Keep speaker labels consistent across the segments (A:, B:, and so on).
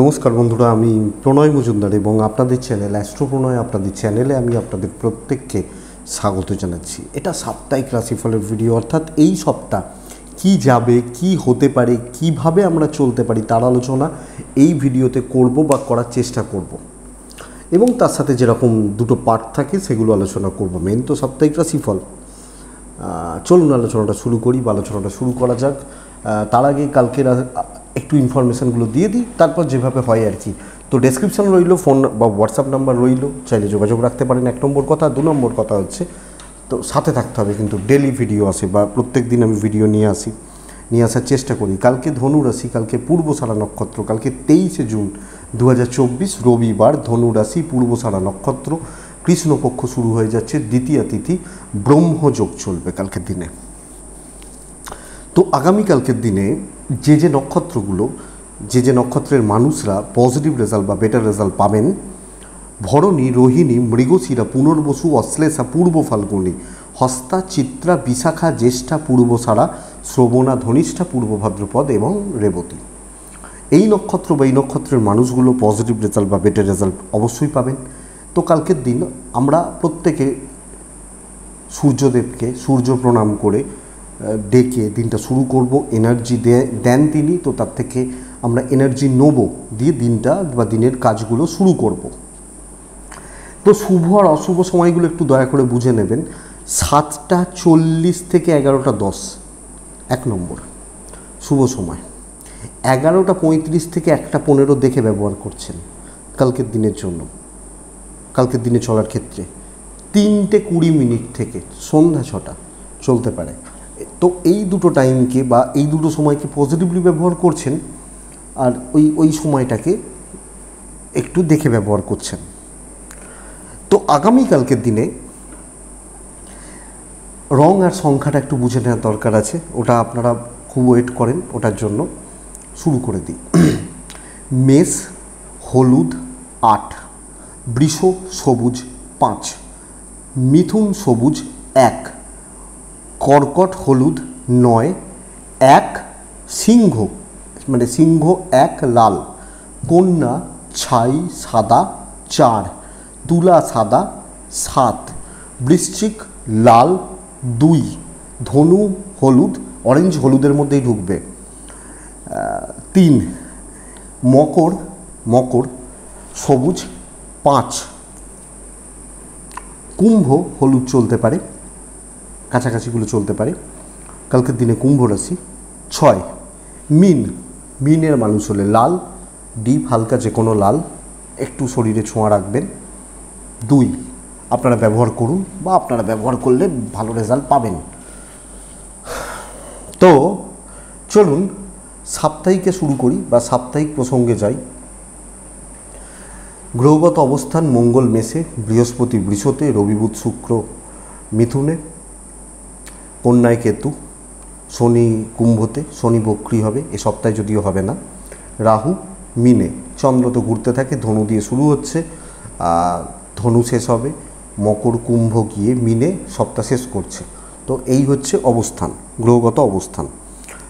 A: নমস্কার বন্ধুরা আমি প্রণয় মজুমদার এবং আপনাদের চ্যানেল অ্যাস্ট্রো প্রণয় আপনাদের চ্যানেলে আমি আপনাদের প্রত্যেককে স্বাগত জানাচ্ছি এটা সাপ্তাহিক রাশিফলের ভিডিও অর্থাৎ এই সপ্তাহ কি যাবে কি হতে পারে কিভাবে আমরা চলতে পারি তার আলোচনা এই ভিডিওতে করব বা করার চেষ্টা করব এবং তার সাথে যেরকম দুটো পার্ট থাকে সেগুলো আলোচনা করব মেন তো সাপ্তাহিক রাশিফল চলুন আলোচনাটা শুরু করি বা আলোচনাটা শুরু করা যাক তার আগে কালকের একটু ইনফরমেশানগুলো দিয়ে দিই তারপর যেভাবে হয় আর কি তো ডেসক্রিপশান রইলো ফোন বা হোয়াটসঅ্যাপ নাম্বার রইলো চাইলে যোগাযোগ রাখতে পারেন এক নম্বর কথা দু নম্বর কথা হচ্ছে তো সাথে থাকতে হবে কিন্তু ডেলি ভিডিও আসে বা প্রত্যেক দিন আমি ভিডিও নিয়ে আসি নিয়ে আসার চেষ্টা করি কালকে ধনুরাশি কালকে পূর্ব সারা নক্ষত্র কালকে তেইশে জুন দু রবিবার ধনুরাশি পূর্ব সারা নক্ষত্র কৃষ্ণপক্ষ শুরু হয়ে যাচ্ছে দ্বিতীয় তিথি ব্রহ্মযোগ চলবে কালকের দিনে তো আগামীকালকের দিনে যে যে নক্ষত্রগুলো যে যে নক্ষত্রের মানুষরা পজিটিভ রেজাল্ট বা বেটার রেজাল্ট পাবেন ভরণী রোহিণী মৃগশিরা পুনর্বসু অশ্লেষা পূর্ব ফাল্গুনী হস্তা চিত্রা বিশাখা জ্যেষ্ঠা পূর্বসারা শ্রবণা ধনিষ্ঠা পূর্ব ভাদ্রপদ এবং রেবতী এই নক্ষত্র বা এই নক্ষত্রের মানুষগুলো পজিটিভ রেজাল্ট বা বেটার রেজাল্ট অবশ্যই পাবেন তো কালকের দিন আমরা প্রত্যেকে সূর্যদেবকে সূর্য প্রণাম করে ডেকে দিনটা শুরু করব এনার্জি দেন তিনি তো তার থেকে আমরা এনার্জি নেব দিয়ে দিনটা বা দিনের কাজগুলো শুরু করব তো শুভ আর অশুভ সময়গুলো একটু দয়া করে বুঝে নেবেন সাতটা চল্লিশ থেকে এগারোটা দশ এক নম্বর শুভ সময় এগারোটা পঁয়ত্রিশ থেকে একটা পনেরো দেখে ব্যবহার করছেন কালকের দিনের জন্য কালকের দিনে চলার ক্ষেত্রে তিনটে কুড়ি মিনিট থেকে সন্ধ্যা ছটা চলতে পারে তো এই দুটো টাইমকে বা এই দুটো সময়কে পজিটিভলি ব্যবহার করছেন আর ওই ওই সময়টাকে একটু দেখে ব্যবহার করছেন তো আগামীকালকের দিনে রং আর সংখ্যাটা একটু বুঝে নেওয়ার দরকার আছে ওটা আপনারা খুব ওয়েট করেন ওটার জন্য শুরু করে দিই মেষ হলুদ আট বৃষ সবুজ পাঁচ মিথুন সবুজ এক কর্কট হলুদ নয় এক সিংহ মানে সিংহ এক লাল কন্যা ছাই সাদা চার তুলা সাদা সাত বৃশ্চিক লাল দুই ধনু হলুদ অরেঞ্জ হলুদের মধ্যেই ঢুকবে তিন মকর মকর সবুজ পাঁচ কুম্ভ হলুদ চলতে পারে কাছাকাছিগুলো চলতে পারে কালকের দিনে কুম্ভ রাশি ছয় মিন মিনের মানুষ হলে লাল ডিপ হালকা যে কোনো লাল একটু শরীরে ছোঁয়া রাখবেন দুই আপনারা ব্যবহার করুন বা আপনারা ব্যবহার করলে ভালো রেজাল্ট পাবেন তো চলুন সাপ্তাহিকে শুরু করি বা সাপ্তাহিক প্রসঙ্গে যাই গ্রহগত অবস্থান মঙ্গল মেসে বৃহস্পতি বৃষতে রবিবুধ শুক্র মিথুনে কন্যায় কেতু শনি কুম্ভতে শনি বক্রি হবে এ সপ্তাহে যদিও হবে না রাহু মিনে চন্দ্র তো ঘুরতে থাকে ধনু দিয়ে শুরু হচ্ছে ধনু শেষ হবে মকর কুম্ভ গিয়ে মিনে সপ্তাহ শেষ করছে তো এই হচ্ছে অবস্থান গ্রহগত অবস্থান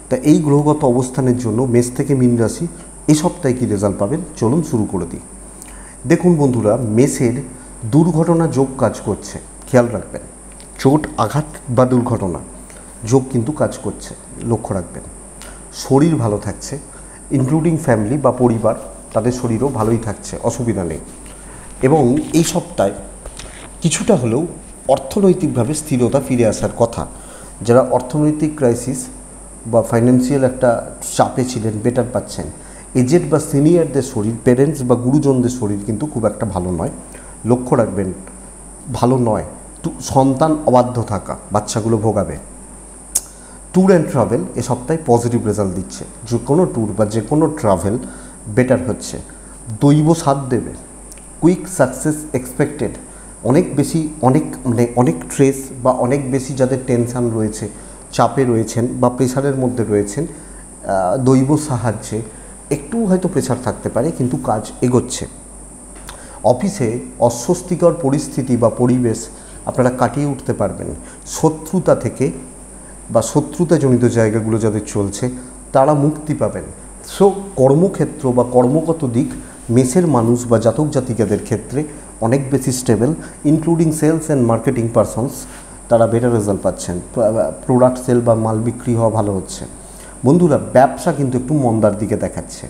A: তা এই গ্রহগত অবস্থানের জন্য মেষ থেকে মিন রাশি এই সপ্তাহে কী রেজাল্ট পাবেন চলুন শুরু করে দিই দেখুন বন্ধুরা মেষের দুর্ঘটনা যোগ কাজ করছে খেয়াল রাখবেন চোট আঘাত বা দুর্ঘটনা যোগ কিন্তু কাজ করছে লক্ষ্য রাখবেন শরীর ভালো থাকছে ইনক্লুডিং ফ্যামিলি বা পরিবার তাদের শরীরও ভালোই থাকছে অসুবিধা নেই এবং এই সপ্তাহে কিছুটা হলেও অর্থনৈতিকভাবে স্থিরতা ফিরে আসার কথা যারা অর্থনৈতিক ক্রাইসিস বা ফাইন্যান্সিয়াল একটা চাপে ছিলেন বেটার পাচ্ছেন এজেড বা সিনিয়রদের শরীর প্যারেন্টস বা গুরুজনদের শরীর কিন্তু খুব একটা ভালো নয় লক্ষ্য রাখবেন ভালো নয় সন্তান অবাধ্য থাকা বাচ্চাগুলো ভোগাবে ট্যুর অ্যান্ড ট্রাভেল এ সপ্তাহে পজিটিভ রেজাল্ট দিচ্ছে যে কোনো ট্যুর বা যে কোনো ট্রাভেল বেটার হচ্ছে দৈব সাথ দেবে কুইক সাকসেস এক্সপেক্টেড অনেক বেশি অনেক মানে অনেক স্ট্রেস বা অনেক বেশি যাদের টেনশান রয়েছে চাপে রয়েছেন বা প্রেশারের মধ্যে রয়েছেন দৈব সাহায্যে একটু হয়তো প্রেশার থাকতে পারে কিন্তু কাজ এগোচ্ছে অফিসে অস্বস্তিকর পরিস্থিতি বা পরিবেশ আপনারা কাটিয়ে উঠতে পারবেন শত্রুতা থেকে বা শত্রুতাজনিত জায়গাগুলো যাদের চলছে তারা মুক্তি পাবেন সো কর্মক্ষেত্র বা কর্মগত দিক মেসের মানুষ বা জাতক জাতিকাদের ক্ষেত্রে অনেক বেশি stable including sales and marketing persons তারা বেটার রেজাল্ট পাচ্ছেন প্রোডাক্ট সেল বা মাল বিক্রি হওয়া ভালো হচ্ছে বন্ধুরা ব্যবসা কিন্তু একটু মন্দার দিকে দেখাচ্ছে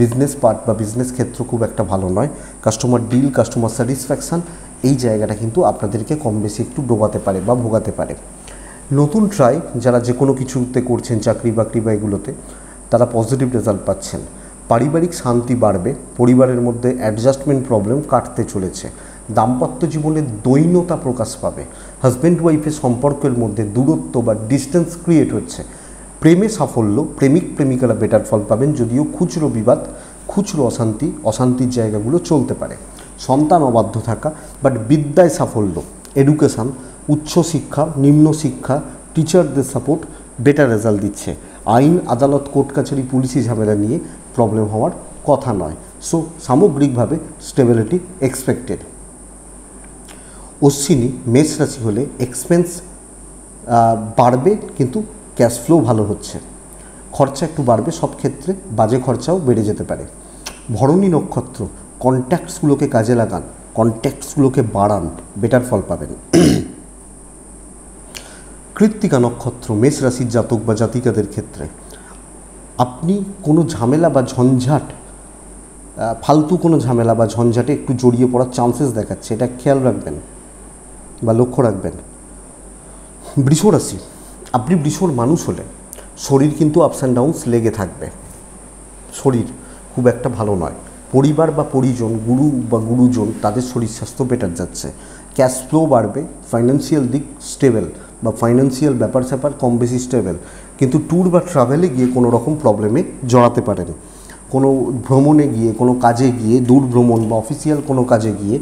A: বিজনেস পার্ট বা বিজনেস ক্ষেত্র খুব একটা ভালো নয় কাস্টমার ডিল কাস্টমার স্যাটিসফ্যাকশান এই জায়গাটা কিন্তু আপনাদেরকে কম বেশি একটু ডোবাতে পারে বা ভোগাতে পারে নতুন ট্রাই যারা যে কোনো কিছুতে করছেন চাকরি বাকরি বা এগুলোতে তারা পজিটিভ রেজাল্ট পাচ্ছেন পারিবারিক শান্তি বাড়বে পরিবারের মধ্যে অ্যাডজাস্টমেন্ট প্রবলেম কাটতে চলেছে দাম্পত্য জীবনে দৈন্যতা প্রকাশ পাবে হাজব্যান্ড ওয়াইফের সম্পর্কের মধ্যে দূরত্ব বা ডিস্টেন্স ক্রিয়েট হচ্ছে প্রেমে সাফল্য প্রেমিক প্রেমিকারা বেটার ফল পাবেন যদিও খুচরো বিবাদ খুচরো অশান্তি অশান্তির জায়গাগুলো চলতে পারে সন্তান অবাধ্য থাকা বাট বিদ্যায় সাফল্য এডুকেশান উচ্চশিক্ষা নিম্নশিক্ষা টিচারদের সাপোর্ট বেটার রেজাল্ট দিচ্ছে আইন আদালত কোর্ট কাছারি পুলিশি ঝামেলা নিয়ে প্রবলেম হওয়ার কথা নয় সো সামগ্রিকভাবে স্টেবিলিটি এক্সপেক্টেড অশ্বিনী মেষ রাশি হলে এক্সপেন্স বাড়বে কিন্তু ক্যাশ ফ্লো ভালো হচ্ছে খরচা একটু বাড়বে সব ক্ষেত্রে বাজে খরচাও বেড়ে যেতে পারে ভরণী নক্ষত্র কন্ট্যাক্টসগুলোকে কাজে লাগান কন্ট্যাক্টসগুলোকে বাড়ান বেটার ফল পাবেন কৃত্তিকা নক্ষত্র মেষ রাশির জাতক বা জাতিকাদের ক্ষেত্রে আপনি কোনো ঝামেলা বা ঝঞ্ঝাট ফালতু কোনো ঝামেলা বা ঝঞ্ঝাটে একটু জড়িয়ে পড়ার চান্সেস দেখাচ্ছে এটা খেয়াল রাখবেন বা লক্ষ্য রাখবেন বৃষ রাশি আপনি বৃষর মানুষ হলে শরীর কিন্তু আপস অ্যান্ড ডাউনস লেগে থাকবে শরীর খুব একটা ভালো নয় পরিবার বা পরিজন গুরু বা গুরুজন তাদের শরীর স্বাস্থ্য বেটার যাচ্ছে ক্যাশ ফ্লো বাড়বে ফাইন্যান্সিয়াল দিক স্টেবল বা ফাইন্যান্সিয়াল ব্যাপার স্যাপার কম বেশি স্টেবল কিন্তু ট্যুর বা ট্রাভেলে গিয়ে কোনো রকম প্রবলেমে জড়াতে পারেন কোনো ভ্রমণে গিয়ে কোনো কাজে গিয়ে দূর ভ্রমণ বা অফিসিয়াল কোনো কাজে গিয়ে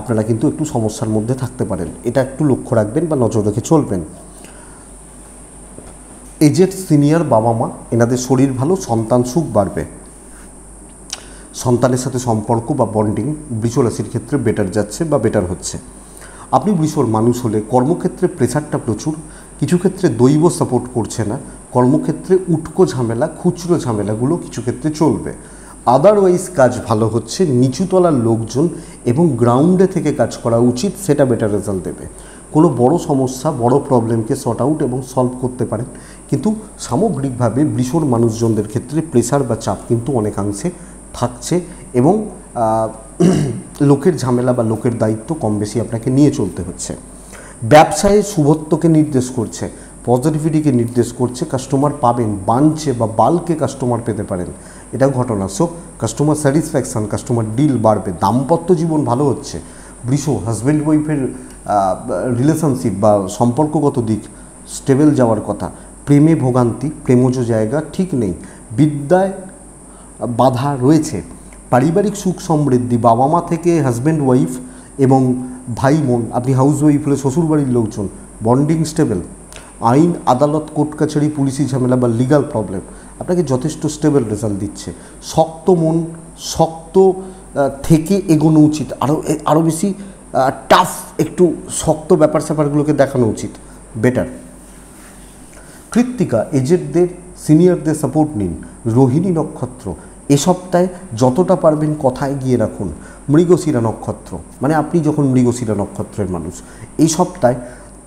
A: আপনারা কিন্তু একটু সমস্যার মধ্যে থাকতে পারেন এটা একটু লক্ষ্য রাখবেন বা নজর রেখে চলবেন এজেড সিনিয়র বাবা মা এনাদের শরীর ভালো সন্তান সুখ বাড়বে সন্তানের সাথে সম্পর্ক বা বন্ডিং বৃষ রাশির ক্ষেত্রে বেটার যাচ্ছে বা বেটার হচ্ছে আপনি বৃষর মানুষ হলে কর্মক্ষেত্রে প্রেশারটা প্রচুর কিছু ক্ষেত্রে দৈব সাপোর্ট করছে না কর্মক্ষেত্রে উটকো ঝামেলা খুচরো ঝামেলাগুলো কিছু ক্ষেত্রে চলবে আদারওয়াইজ কাজ ভালো হচ্ছে নিচুতলার লোকজন এবং গ্রাউন্ডে থেকে কাজ করা উচিত সেটা বেটার রেজাল্ট দেবে কোনো বড় সমস্যা বড় প্রবলেমকে সর্ট আউট এবং সলভ করতে পারেন কিন্তু সামগ্রিকভাবে বৃষর মানুষজনদের ক্ষেত্রে প্রেশার বা চাপ কিন্তু অনেকাংশে থাকছে এবং লোকের ঝামেলা বা লোকের দায়িত্ব কম বেশি আপনাকে নিয়ে চলতে হচ্ছে ব্যবসায় শুভত্বকে নির্দেশ করছে পজিটিভিটিকে নির্দেশ করছে কাস্টমার পাবেন বাঞ্ছে বা বালকে কাস্টমার পেতে পারেন এটাও ঘটনা so customer satisfaction customer deal বাড়বে দাম্পত্য জীবন ভালো হচ্ছে বৃষ হাজব্যান্ড ওয়াইফের রিলেশনশিপ বা সম্পর্কগত দিক স্টেবল যাওয়ার কথা প্রেমে ভোগান্তি প্রেমজ জায়গা ঠিক নেই বিদ্যায় বাধা রয়েছে পারিবারিক সুখ সমৃদ্ধি বাবা মা থেকে হাজব্যান্ড ওয়াইফ এবং ভাই বোন আপনি হাউস ওয়াইফ হলে শ্বশুরবাড়ির লোকজন বন্ডিং স্টেবল আইন আদালত কোর্ট কাছারি পুলিশি ঝামেলা বা লিগাল প্রবলেম আপনাকে যথেষ্ট স্টেবল রেজাল্ট দিচ্ছে শক্ত মন শক্ত থেকে এগোনো উচিত আরও আরও বেশি টাফ একটু শক্ত ব্যাপার স্যাপারগুলোকে দেখানো উচিত বেটার কৃত্তিকা এজেন্টদের সিনিয়রদের সাপোর্ট নিন রোহিণী নক্ষত্র এ সপ্তাহে যতটা পারবেন কথায় গিয়ে রাখুন মৃগশিরা নক্ষত্র মানে আপনি যখন মৃগশিরা নক্ষত্রের মানুষ এই সপ্তাহে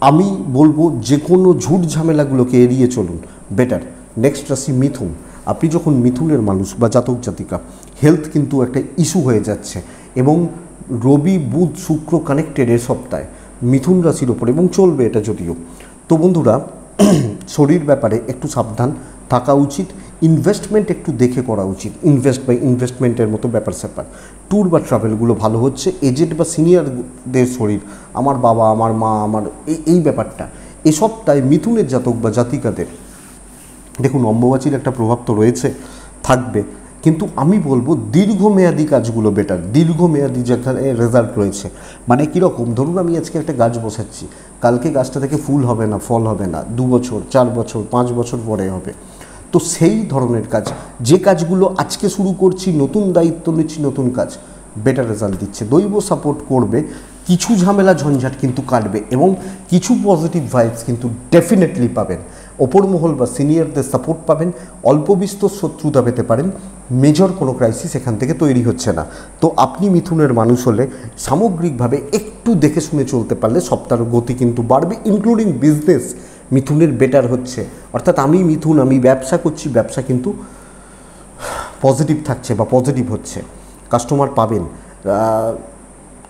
A: আমি বলবো যে কোনো ঝুট ঝামেলাগুলোকে এড়িয়ে চলুন বেটার নেক্সট রাশি মিথুন আপনি যখন মিথুনের মানুষ বা জাতক জাতিকা হেলথ কিন্তু একটা ইস্যু হয়ে যাচ্ছে এবং রবি বুধ শুক্র কানেক্টেড এ সপ্তাহে মিথুন রাশির ওপর এবং চলবে এটা যদিও তো বন্ধুরা শরীর ব্যাপারে একটু সাবধান থাকা উচিত ইনভেস্টমেন্ট একটু দেখে করা উচিত ইনভেস্ট বা ইনভেস্টমেন্টের মতো ব্যাপার স্যাপার ট্যুর বা ট্রাভেলগুলো ভালো হচ্ছে এজেড বা সিনিয়রদের শরীর আমার বাবা আমার মা আমার এই এই ব্যাপারটা এসব তাই মিথুনের জাতক বা জাতিকাদের দেখুন অম্বুবাচির একটা প্রভাব তো রয়েছে থাকবে কিন্তু আমি বলবো দীর্ঘমেয়াদী কাজগুলো বেটার দীর্ঘমেয়াদী যেখানে রেজাল্ট রয়েছে মানে কীরকম ধরুন আমি আজকে একটা গাছ বসাচ্ছি কালকে গাছটা থেকে ফুল হবে না ফল হবে না দু বছর চার বছর পাঁচ বছর পরে হবে তো সেই ধরনের কাজ যে কাজগুলো আজকে শুরু করছি নতুন দায়িত্ব নিচ্ছি নতুন কাজ বেটার রেজাল্ট দিচ্ছে দৈব সাপোর্ট করবে কিছু ঝামেলা ঝঞ্ঝাট কিন্তু কাটবে এবং কিছু পজিটিভ ভাইবস কিন্তু ডেফিনেটলি পাবেন ওপর মহল বা সিনিয়রদের সাপোর্ট পাবেন অল্প বিস্তর শত্রুতা পেতে পারেন মেজর কোনো ক্রাইসিস এখান থেকে তৈরি হচ্ছে না তো আপনি মিথুনের মানুষ হলে সামগ্রিকভাবে একটু দেখে শুনে চলতে পারলে সপ্তাহের গতি কিন্তু বাড়বে ইনক্লুডিং বিজনেস মিথুনের বেটার হচ্ছে অর্থাৎ আমি মিথুন আমি ব্যবসা করছি ব্যবসা কিন্তু পজিটিভ থাকছে বা পজিটিভ হচ্ছে কাস্টমার পাবেন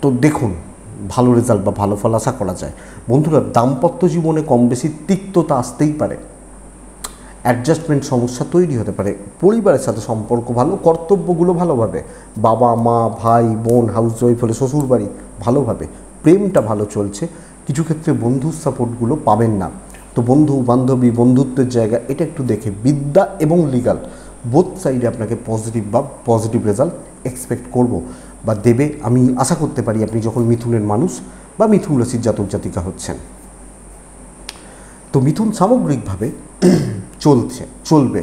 A: তো দেখুন ভালো রেজাল্ট বা ভালো ফল আশা করা যায় বন্ধুরা দাম্পত্য জীবনে কম বেশি তিক্ততা আসতেই পারে অ্যাডজাস্টমেন্ট সমস্যা তৈরি হতে পারে পরিবারের সাথে সম্পর্ক ভালো কর্তব্যগুলো ভালোভাবে বাবা মা ভাই বোন হাউস ওয়াইফ হলে শ্বশুরবাড়ি ভালোভাবে প্রেমটা ভালো চলছে কিছু ক্ষেত্রে বন্ধুর সাপোর্টগুলো পাবেন না তো বন্ধু বান্ধবী বন্ধুত্বের জায়গা এটা একটু দেখে বিদ্যা এবং লিগাল বোথ সাইডে আপনাকে পজিটিভ বা পজিটিভ রেজাল্ট এক্সপেক্ট করব বা দেবে আমি আশা করতে পারি আপনি যখন মিথুনের মানুষ বা মিথুন রাশির জাতক জাতিকা হচ্ছেন তো মিথুন সামগ্রিকভাবে চলছে চলবে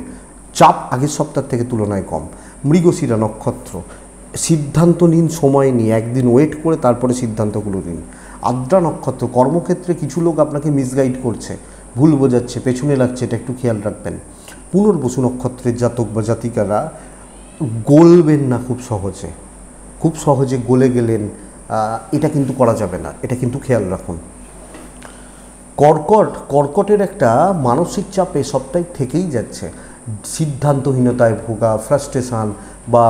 A: চাপ আগের সপ্তাহ থেকে তুলনায় কম মৃগশিরা নক্ষত্র সিদ্ধান্ত নিন সময় নিয়ে একদিন ওয়েট করে তারপরে সিদ্ধান্তগুলো নিন আদ্রা নক্ষত্র কর্মক্ষেত্রে কিছু লোক আপনাকে মিসগাইড করছে ভুল বোঝাচ্ছে পেছনে লাগছে এটা একটু খেয়াল রাখবেন পুনর্বসু নক্ষত্রের জাতক বা জাতিকারা গলবেন না খুব সহজে খুব সহজে গলে গেলেন এটা কিন্তু করা যাবে না এটা কিন্তু খেয়াল রাখুন কর্কট কর্কটের একটা মানসিক চাপে সবটাই থেকেই যাচ্ছে সিদ্ধান্তহীনতায় ভোগা ফ্রাস্ট্রেশান বা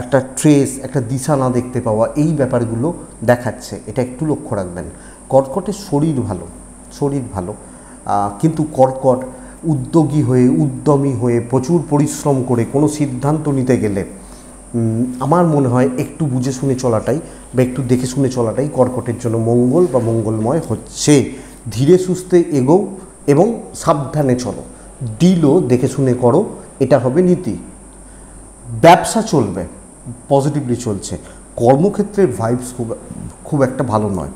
A: একটা ট্রেস একটা দিশা না দেখতে পাওয়া এই ব্যাপারগুলো দেখাচ্ছে এটা একটু লক্ষ্য রাখবেন কর্কটের শরীর ভালো শরীর ভালো কিন্তু কর্কট উদ্যোগী হয়ে উদ্যমী হয়ে প্রচুর পরিশ্রম করে কোনো সিদ্ধান্ত নিতে গেলে আমার মনে হয় একটু বুঝে শুনে চলাটাই বা একটু দেখে শুনে চলাটাই কর্কটের জন্য মঙ্গল বা মঙ্গলময় হচ্ছে ধীরে সুস্থে এগো এবং সাবধানে চলো ডিলও দেখে শুনে করো এটা হবে নীতি ব্যবসা চলবে পজিটিভলি চলছে কর্মক্ষেত্রের ভাইবস খুব খুব একটা ভালো নয়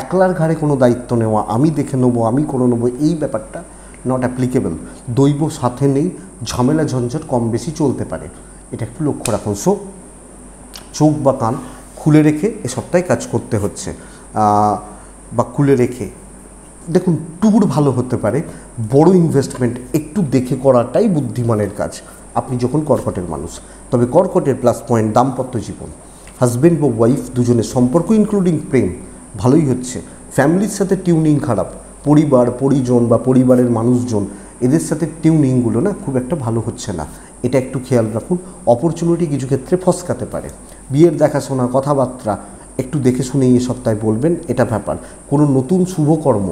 A: একলার ঘাড়ে কোনো দায়িত্ব নেওয়া আমি দেখে নেবো আমি করে নেবো এই ব্যাপারটা নট অ্যাপ্লিকেবল দৈব সাথে নেই ঝামেলা ঝঞ্ঝট কম বেশি চলতে পারে এটা একটু লক্ষ্য রাখুন সো চোখ বা কান খুলে রেখে এসবটাই কাজ করতে হচ্ছে বা খুলে রেখে দেখুন ট্যুর ভালো হতে পারে বড় ইনভেস্টমেন্ট একটু দেখে করাটাই বুদ্ধিমানের কাজ আপনি যখন কর্কটের মানুষ তবে কর্কটের প্লাস পয়েন্ট দাম্পত্য জীবন হাজব্যান্ড বা ওয়াইফ দুজনের সম্পর্ক ইনক্লুডিং প্রেম ভালোই হচ্ছে ফ্যামিলির সাথে টিউনিং খারাপ পরিবার পরিজন বা পরিবারের মানুষজন এদের সাথে টিউনিংগুলো না খুব একটা ভালো হচ্ছে না এটা একটু খেয়াল রাখুন অপরচুনিটি কিছু ক্ষেত্রে ফসকাতে পারে বিয়ের দেখাশোনা কথাবার্তা একটু দেখে শুনে এ সপ্তাহে বলবেন এটা ব্যাপার কোনো নতুন শুভকর্ম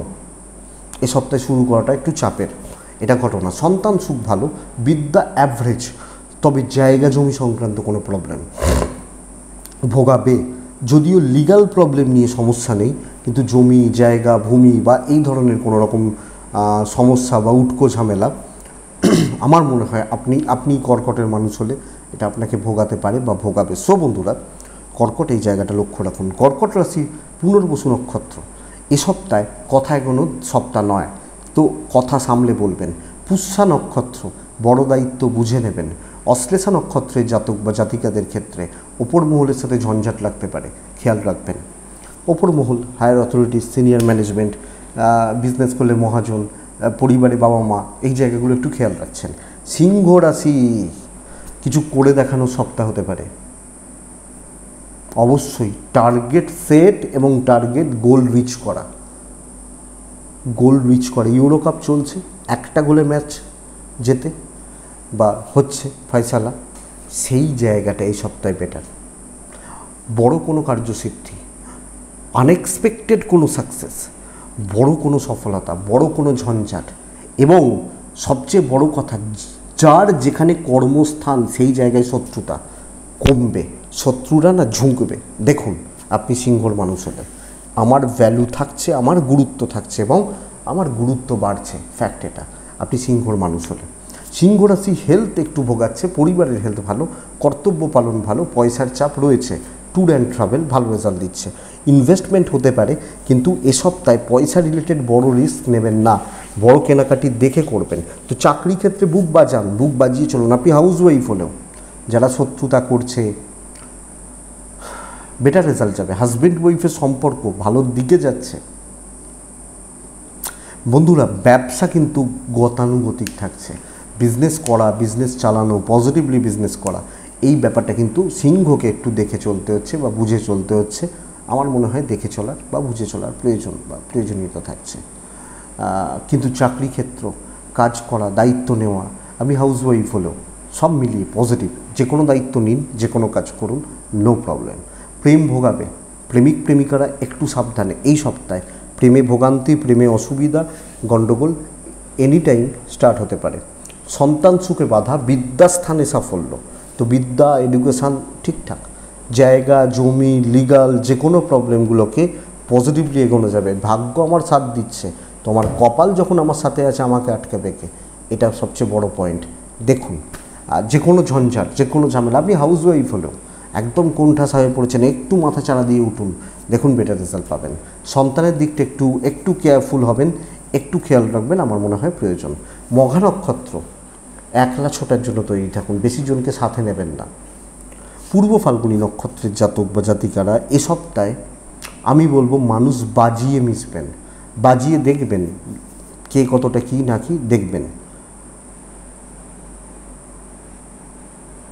A: এ সপ্তাহে শুরু করাটা একটু চাপের এটা ঘটনা সন্তান সুখ ভালো বিদ্যা অ্যাভারেজ তবে জায়গা জমি সংক্রান্ত কোনো প্রবলেম ভোগাবে যদিও লিগাল প্রবলেম নিয়ে সমস্যা নেই কিন্তু জমি জায়গা ভূমি বা এই ধরনের কোনো রকম সমস্যা বা উটকো ঝামেলা আমার মনে হয় আপনি আপনি কর্কটের মানুষ হলে এটা আপনাকে ভোগাতে পারে বা ভোগাবে সো বন্ধুরা কর্কট এই জায়গাটা লক্ষ্য রাখুন কর্কট রাশি পুনর্বসু নক্ষত্র এ সপ্তাহে কথা কোনো সপ্তাহ নয় তো কথা সামলে বলবেন পুষ্যা নক্ষত্র বড় দায়িত্ব বুঝে নেবেন অশ্লেষা নক্ষত্রের জাতক বা জাতিকাদের ক্ষেত্রে ওপর মহলের সাথে ঝঞ্ঝাট লাগতে পারে খেয়াল রাখবেন ওপর মহল higher authority senior management business করলে মহাজন পরিবারে বাবা মা এই জায়গাগুলো একটু খেয়াল রাখছেন সিংহ রাশি কিছু করে দেখানো সপ্তাহ হতে পারে অবশ্যই টার্গেট সেট এবং টার্গেট গোল রিচ করা গোল রিচ করা ইউরো কাপ চলছে একটা গোলে ম্যাচ যেতে বা হচ্ছে ফয়সালা সেই জায়গাটা এই সপ্তাহে বেটার বড় কোনো কার্যসিদ্ধি আনএক্সপেক্টেড কোনো সাকসেস বড় কোনো সফলতা বড় কোনো ঝঞ্ঝাট এবং সবচেয়ে বড় কথা যার যেখানে কর্মস্থান সেই জায়গায় শত্রুতা কমবে শত্রুরা না ঝুঁকবে দেখুন আপনি সিংহর মানুষ হলেন আমার ভ্যালু থাকছে আমার গুরুত্ব থাকছে এবং আমার গুরুত্ব বাড়ছে ফ্যাক্ট এটা আপনি সিংহর মানুষ হলেন সিংহরাশি হেলথ একটু ভোগাচ্ছে পরিবারের হেলথ ভালো কর্তব্য পালন ভালো পয়সার চাপ রয়েছে ট্যুর অ্যান্ড ট্রাভেল ভালো রেজাল্ট দিচ্ছে ইনভেস্টমেন্ট হতে পারে কিন্তু এ সপ্তাহে পয়সা রিলেটেড বড় রিস্ক নেবেন না বড় কেনাকাটি দেখে করবেন তো চাকরি ক্ষেত্রে বুক বাজান বুক বাজিয়ে চলুন আপনি হাউস ওয়াইফ হলেও যারা শত্রুতা করছে বেটার রেজাল্ট যাবে হাজব্যান্ড ওয়াইফের সম্পর্ক ভালোর দিকে যাচ্ছে বন্ধুরা ব্যবসা কিন্তু গতানুগতিক থাকছে বিজনেস করা বিজনেস চালানো পজিটিভলি বিজনেস করা এই ব্যাপারটা কিন্তু সিংহকে একটু দেখে চলতে হচ্ছে বা বুঝে চলতে হচ্ছে আমার মনে হয় দেখে চলার বা বুঝে চলার প্রয়োজন বা প্রয়োজনীয়তা থাকছে কিন্তু চাকরি ক্ষেত্র কাজ করা দায়িত্ব নেওয়া আমি ওয়াইফ হলেও সব মিলিয়ে পজিটিভ যে কোনো দায়িত্ব নিন যে কোনো কাজ করুন নো প্রবলেম প্রেম ভোগাবে প্রেমিক প্রেমিকারা একটু সাবধানে এই সপ্তাহে প্রেমে ভোগান্তি প্রেমে অসুবিধা গণ্ডগোল এনি টাইম স্টার্ট হতে পারে সন্তান সুখে বাধা স্থানে সাফল্য তো বিদ্যা এডুকেশান ঠিকঠাক জায়গা জমি লিগাল যে কোনো প্রবলেমগুলোকে পজিটিভলি এগোনো যাবে ভাগ্য আমার সাথ দিচ্ছে তোমার কপাল যখন আমার সাথে আছে আমাকে আটকে দেখে এটা সবচেয়ে বড় পয়েন্ট দেখুন যে কোনো ঝঞ্ঝাট যে কোনো ঝামেলা আপনি হাউস ওয়াইফ হলেও একদম কোণঠাসা হয়ে পড়েছেন একটু মাথা চাড়া দিয়ে উঠুন দেখুন বেটার রেজাল্ট পাবেন সন্তানের দিকটা একটু একটু কেয়ারফুল হবেন একটু খেয়াল রাখবেন আমার মনে হয় প্রয়োজন মঘা নক্ষত্র একলা ছোটার জন্য তৈরি থাকুন বেশি জনকে সাথে নেবেন না পূর্ব ফাল্গুনি নক্ষত্রের জাতক বা জাতিকারা এ সপ্তাহে আমি বলবো মানুষ বাজিয়ে মিশবেন বাজিয়ে দেখবেন কে কতটা কি না কি দেখবেন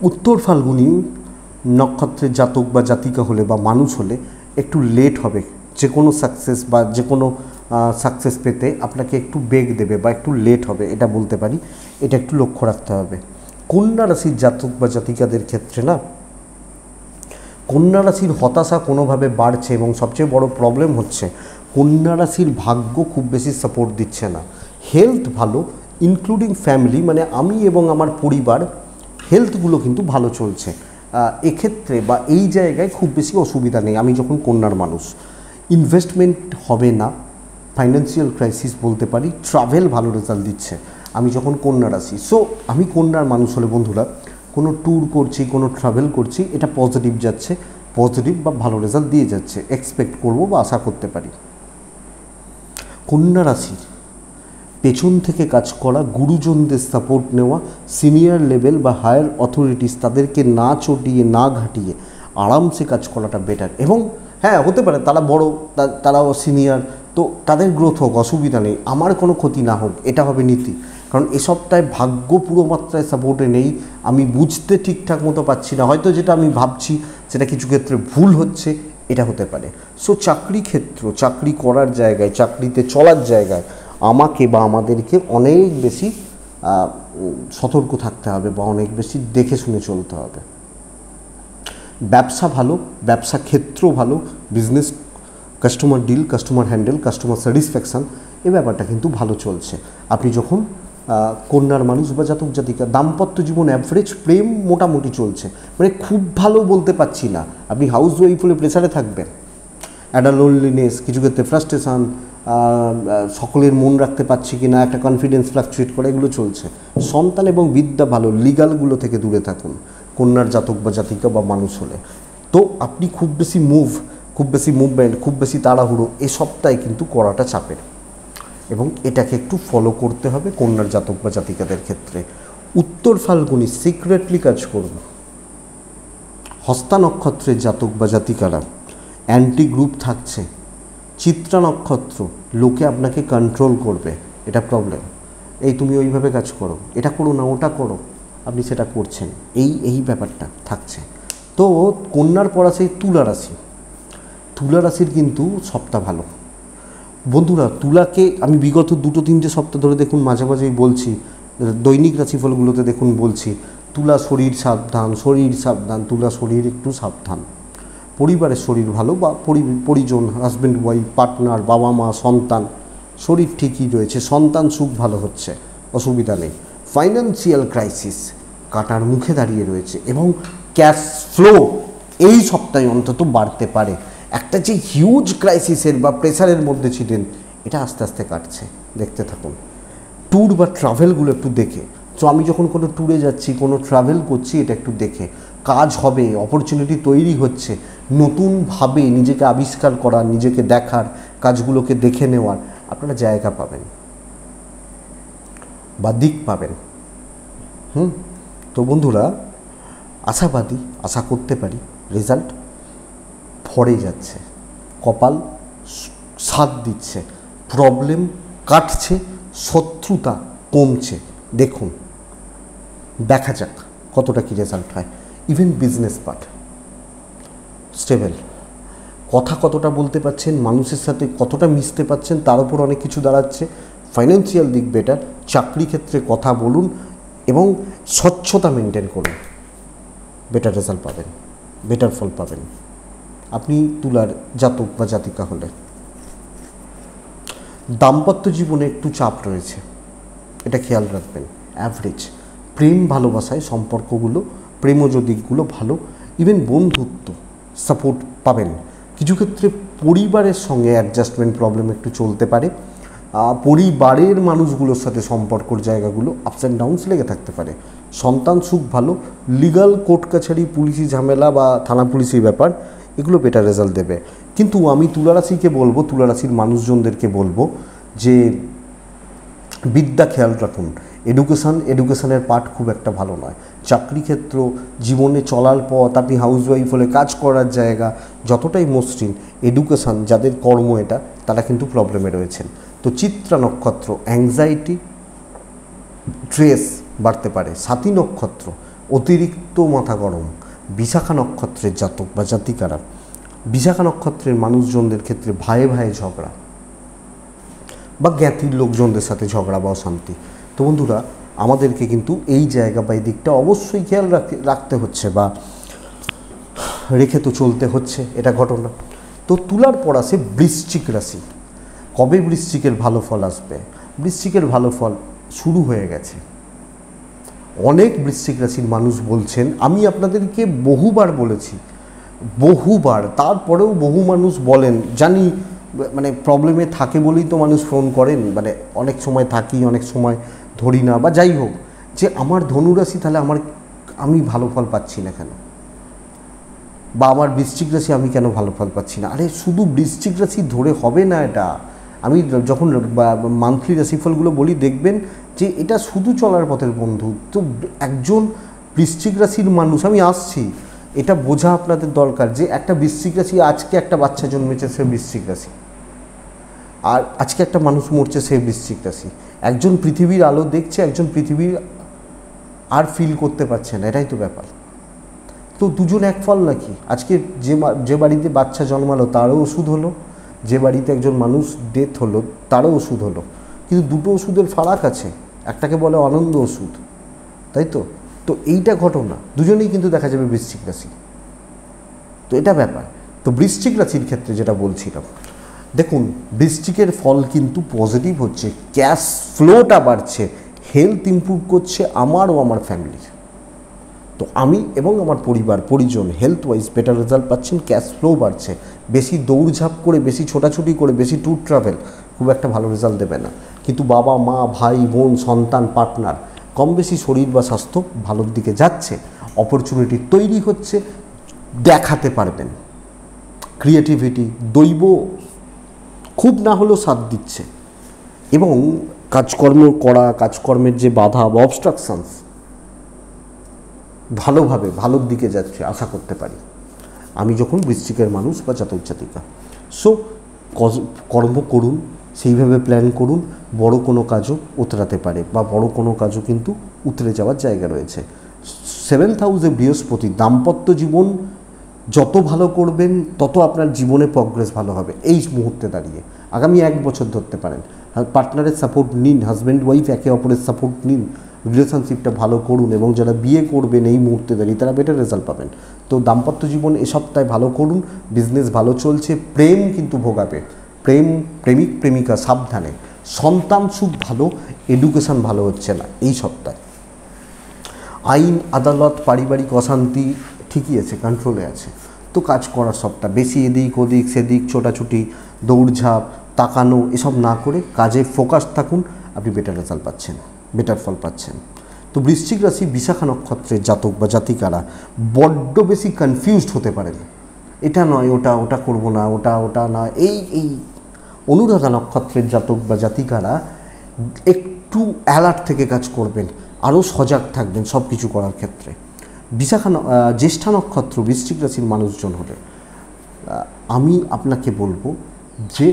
A: উত্তর ফাল্গুনি নক্ষত্রের জাতক বা জাতিকা হলে বা মানুষ হলে একটু লেট হবে যে কোনো সাকসেস বা যে কোনো সাকসেস পেতে আপনাকে একটু বেগ দেবে বা একটু লেট হবে এটা বলতে পারি এটা একটু লক্ষ্য রাখতে হবে কন্যা রাশির জাতক বা জাতিকাদের ক্ষেত্রে না কন্যা রাশির হতাশা কোনোভাবে বাড়ছে এবং সবচেয়ে বড় প্রবলেম হচ্ছে কন্যা রাশির ভাগ্য খুব বেশি সাপোর্ট দিচ্ছে না হেলথ ভালো ইনক্লুডিং ফ্যামিলি মানে আমি এবং আমার পরিবার হেলথগুলো কিন্তু ভালো চলছে এক্ষেত্রে বা এই জায়গায় খুব বেশি অসুবিধা নেই আমি যখন কন্যার মানুষ ইনভেস্টমেন্ট হবে না ফাইন্যান্সিয়াল ক্রাইসিস বলতে পারি ট্রাভেল ভালো রেজাল্ট দিচ্ছে আমি যখন কন্যা রাশি সো আমি কন্যার মানুষ হলে বন্ধুরা কোনো ট্যুর করছি কোনো ট্রাভেল করছি এটা পজিটিভ যাচ্ছে পজিটিভ বা ভালো রেজাল্ট দিয়ে যাচ্ছে এক্সপেক্ট করব বা আশা করতে পারি কন্যা রাশির পেছন থেকে কাজ করা গুরুজনদের সাপোর্ট নেওয়া সিনিয়র লেভেল বা হায়ার অথরিটিস তাদেরকে না চটিয়ে না ঘাটিয়ে আরামসে কাজ করাটা বেটার এবং হ্যাঁ হতে পারে তারা বড় তারাও সিনিয়র তো তাদের গ্রোথ হোক অসুবিধা নেই আমার কোনো ক্ষতি না হোক এটা হবে নীতি কারণ এ সপ্তাহে ভাগ্য পুরো মাত্রায় সাপোর্টে নেই আমি বুঝতে ঠিকঠাক মতো পাচ্ছি না হয়তো যেটা আমি ভাবছি সেটা কিছু ক্ষেত্রে ভুল হচ্ছে এটা হতে পারে সো চাকরি ক্ষেত্র চাকরি করার জায়গায় চাকরিতে চলার জায়গায় আমাকে বা আমাদেরকে অনেক বেশি সতর্ক থাকতে হবে বা অনেক বেশি দেখে শুনে চলতে হবে ব্যবসা ভালো ব্যবসা ক্ষেত্র ভালো business customer deal customer handle customer satisfaction এ ব্যাপারটা কিন্তু ভালো চলছে আপনি যখন কন্যার মানুষ বা জাতক জাতিকা দাম্পত্য জীবন অ্যাভারেজ প্রেম মোটামুটি চলছে মানে খুব ভালো বলতে পারছি না আপনি হাউস ওয়াইফ হলে প্রেসারে থাকবেন একটা লোনলিনেস কিছু ক্ষেত্রে ফ্রাস্ট্রেশন সকলের মন রাখতে পারছি কি না একটা কনফিডেন্স ফ্লাকচুয়েট করা এগুলো চলছে সন্তান এবং বিদ্যা ভালো লিগালগুলো থেকে দূরে থাকুন কন্যার জাতক বা জাতিকা বা মানুষ হলে তো আপনি খুব বেশি মুভ খুব বেশি মুভমেন্ট খুব বেশি তাড়াহুড়ো এ সপ্তাহে কিন্তু করাটা চাপের এবং এটাকে একটু ফলো করতে হবে কন্যার জাতক বা জাতিকাদের ক্ষেত্রে উত্তর ফাল্গুনি সিক্রেটলি কাজ করবে হস্তা নক্ষত্রের জাতক বা জাতিকারা অ্যান্টি গ্রুপ থাকছে চিত্রা নক্ষত্র লোকে আপনাকে কন্ট্রোল করবে এটা প্রবলেম এই তুমি ওইভাবে কাজ করো এটা করো না ওটা করো আপনি সেটা করছেন এই এই ব্যাপারটা থাকছে তো কন্যার পর আছে তুলা রাশি তুলা রাশির কিন্তু সপ্তাহ ভালো বন্ধুরা তুলাকে আমি বিগত দুটো তিনটে সপ্তাহ ধরে দেখুন মাঝে মাঝেই বলছি দৈনিক রাশিফলগুলোতে দেখুন বলছি তুলা শরীর সাবধান শরীর সাবধান তুলা শরীর একটু সাবধান পরিবারের শরীর ভালো বা পরিজন হাজব্যান্ড ওয়াইফ পার্টনার বাবা মা সন্তান শরীর ঠিকই রয়েছে সন্তান সুখ ভালো হচ্ছে অসুবিধা নেই ফাইন্যান্সিয়াল ক্রাইসিস কাটার মুখে দাঁড়িয়ে রয়েছে এবং ক্যাশ ফ্লো এই সপ্তাহে অন্তত বাড়তে পারে একটা যে হিউজ ক্রাইসিসের বা প্রেসারের মধ্যে ছিলেন এটা আস্তে আস্তে কাটছে দেখতে থাকুন ট্যুর বা ট্রাভেলগুলো একটু দেখে তো আমি যখন কোনো ট্যুরে যাচ্ছি কোনো ট্রাভেল করছি এটা একটু দেখে কাজ হবে অপরচুনিটি তৈরি হচ্ছে নতুনভাবে নিজেকে আবিষ্কার করা নিজেকে দেখার কাজগুলোকে দেখে নেওয়ার আপনারা জায়গা পাবেন বা দিক পাবেন হুম তো বন্ধুরা আশাবাদী আশা করতে পারি রেজাল্ট ভরে যাচ্ছে কপাল সাথ দিচ্ছে প্রবলেম কাটছে শত্রুতা কমছে দেখুন দেখা যাক কতটা কী রেজাল্ট হয় ইভেন বিজনেস পার্ট স্টেবেল কথা কতটা বলতে পাচ্ছেন মানুষের সাথে কতটা মিশতে পাচ্ছেন তার উপর অনেক কিছু দাঁড়াচ্ছে ফাইন্যান্সিয়াল দিক বেটার চাকরি ক্ষেত্রে কথা বলুন এবং স্বচ্ছতা মেনটেন করুন বেটার রেজাল্ট পাবেন বেটার ফল পাবেন আপনি তুলার জাতক বা জাতিকা হলে দাম্পত্য জীবনে একটু চাপ রয়েছে এটা খেয়াল রাখবেন অ্যাভারেজ প্রেম ভালোবাসায় সম্পর্কগুলো প্রেমজ দিকগুলো ভালো ইভেন বন্ধুত্ব সাপোর্ট পাবেন কিছু ক্ষেত্রে পরিবারের সঙ্গে অ্যাডজাস্টমেন্ট প্রবলেম একটু চলতে পারে পরিবারের মানুষগুলোর সাথে সম্পর্কর জায়গাগুলো আপস অ্যান্ড ডাউনস লেগে থাকতে পারে সন্তান সুখ ভালো লিগাল কোর্ট কাছারি পুলিশি ঝামেলা বা থানা পুলিশি ব্যাপার এগুলো বেটার রেজাল্ট দেবে কিন্তু আমি তুলারাশিকে বলবো তুলারাশির মানুষজনদেরকে বলবো যে বিদ্যা খেয়াল রাখুন এডুকেশান এডুকেশানের পার্ট খুব একটা ভালো নয় চাকরি ক্ষেত্র জীবনে চলার পথ আপনি হাউসওয়াইফ হলে কাজ করার জায়গা যতটাই মসৃণ এডুকেশান যাদের কর্ম এটা তারা কিন্তু প্রবলেমে রয়েছেন তো চিত্রা নক্ষত্র অ্যাংজাইটি স্ট্রেস বাড়তে পারে সাথী নক্ষত্র অতিরিক্ত মাথা গরম বিশাখা নক্ষত্রের জাতক বা জাতিকারা বিশাখা নক্ষত্রের মানুষজনদের ক্ষেত্রে ভায়ে ভায়ে ঝগড়া বা জ্ঞাতির লোকজনদের সাথে ঝগড়া বা অশান্তি তো বন্ধুরা আমাদেরকে কিন্তু এই জায়গা বা এই দিকটা অবশ্যই খেয়াল রাখতে হচ্ছে বা রেখে তো চলতে হচ্ছে এটা ঘটনা তো তুলার পর আসে বৃশ্চিক রাশি কবে বৃশ্চিকের ভালো ফল আসবে বৃশ্চিকের ভালো ফল শুরু হয়ে গেছে অনেক বৃশ্চিক রাশির মানুষ বলছেন আমি আপনাদেরকে বহুবার বলেছি বহুবার তারপরেও বহু মানুষ বলেন জানি মানে প্রবলেমে থাকে বলেই তো মানুষ ফোন করেন মানে অনেক সময় থাকি অনেক সময় ধরি না বা যাই হোক যে আমার ধনুরাশি তাহলে আমার আমি ভালো ফল পাচ্ছি না কেন বা আমার বৃশ্চিক রাশি আমি কেন ভালো ফল পাচ্ছি না আরে শুধু বৃশ্চিক রাশি ধরে হবে না এটা আমি যখন মান্থলি রাশিফলগুলো বলি দেখবেন যে এটা শুধু চলার পথের বন্ধু তো একজন বৃশ্চিক রাশির মানুষ আমি আসছি এটা বোঝা আপনাদের দরকার যে একটা বৃশ্চিক রাশি আজকে একটা বাচ্চা জন্মেছে সে বৃশ্চিক রাশি আর আজকে একটা মানুষ মরছে সে বৃশ্চিক রাশি একজন পৃথিবীর আলো দেখছে একজন পৃথিবীর আর ফিল করতে পারছে না এটাই তো ব্যাপার তো দুজন এক ফল নাকি আজকে যে যে বাড়িতে বাচ্চা জন্মালো তারও ওষুধ হলো যে বাড়িতে একজন মানুষ ডেথ হলো তারও ওষুধ হলো কিন্তু দুটো ওষুধের ফারাক আছে একটাকে বলে আনন্দ ওষুধ তাই তো তো এইটা ঘটনা দুজনেই কিন্তু দেখা যাবে বৃশ্চিক রাশি তো এটা ব্যাপার তো বৃশ্চিক রাশির ক্ষেত্রে যেটা বলছিলাম দেখুন বৃষ্টিকের ফল কিন্তু পজিটিভ হচ্ছে ক্যাশ ফ্লোটা বাড়ছে হেলথ ইম্প্রুভ করছে আমার ও আমার ফ্যামিলির তো আমি এবং আমার পরিবার পরিজন হেলথ ওয়াইজ বেটার রেজাল্ট পাচ্ছেন ক্যাশ ফ্লো বাড়ছে বেশি দৌড়ঝাঁপ করে বেশি ছোটাছুটি করে বেশি ট্যুর ট্রাভেল খুব একটা ভালো রেজাল্ট দেবে না কিন্তু বাবা মা ভাই বোন সন্তান পার্টনার কম বেশি শরীর বা স্বাস্থ্য ভালোর দিকে যাচ্ছে অপরচুনিটি তৈরি হচ্ছে দেখাতে পারবেন ক্রিয়েটিভিটি দৈব খুব না হলেও সাথ দিচ্ছে এবং কাজকর্ম করা কাজকর্মের যে বাধা বা অবস্ট্রাকশানস ভালোভাবে ভালোর দিকে যাচ্ছে আশা করতে পারি আমি যখন বৃশ্চিকের মানুষ বা জাতক জাতিকা সো কর্ম করুন সেইভাবে প্ল্যান করুন বড় কোনো কাজও উতরাতে পারে বা বড় কোনো কাজও কিন্তু উতরে যাওয়ার জায়গা রয়েছে সেভেন্থ হাউসে বৃহস্পতি দাম্পত্য জীবন যত ভালো করবেন তত আপনার জীবনে প্রগ্রেস ভালো হবে এই মুহূর্তে দাঁড়িয়ে আগামী এক বছর ধরতে পারেন পার্টনারের সাপোর্ট নিন হাজব্যান্ড ওয়াইফ একে অপরের সাপোর্ট নিন রিলেশনশিপটা ভালো করুন এবং যারা বিয়ে করবেন এই মুহূর্তে দাঁড়িয়ে তারা বেটার রেজাল্ট পাবেন তো দাম্পত্য জীবন এ সপ্তাহে ভালো করুন বিজনেস ভালো চলছে প্রেম কিন্তু ভোগাবে প্রেম প্রেমিক প্রেমিকা সাবধানে সন্তান সুখ ভালো এডুকেশান ভালো হচ্ছে না এই সপ্তাহে আইন আদালত পারিবারিক অশান্তি ঠিকই আছে কন্ট্রোলে আছে তো কাজ করার সবটা বেশি এদিক ওদিক সেদিক ছোটাছুটি দৌড়ঝাঁপ তাকানো এসব না করে কাজে ফোকাস থাকুন আপনি বেটার রেজাল্ট পাচ্ছেন বেটার ফল পাচ্ছেন তো বৃশ্চিক রাশি বিশাখা নক্ষত্রের জাতক বা জাতিকারা বড্ড বেশি কনফিউজড হতে পারেন এটা নয় ওটা ওটা করব না ওটা ওটা না এই এই অনুরাধা নক্ষত্রের জাতক বা জাতিকারা একটু অ্যালার্ট থেকে কাজ করবেন আরও সজাগ থাকবেন সব কিছু করার ক্ষেত্রে বিশাখা জ্যেষ্ঠা নক্ষত্র বৃশ্চিক রাশির মানুষজন হলে আমি আপনাকে বলবো যে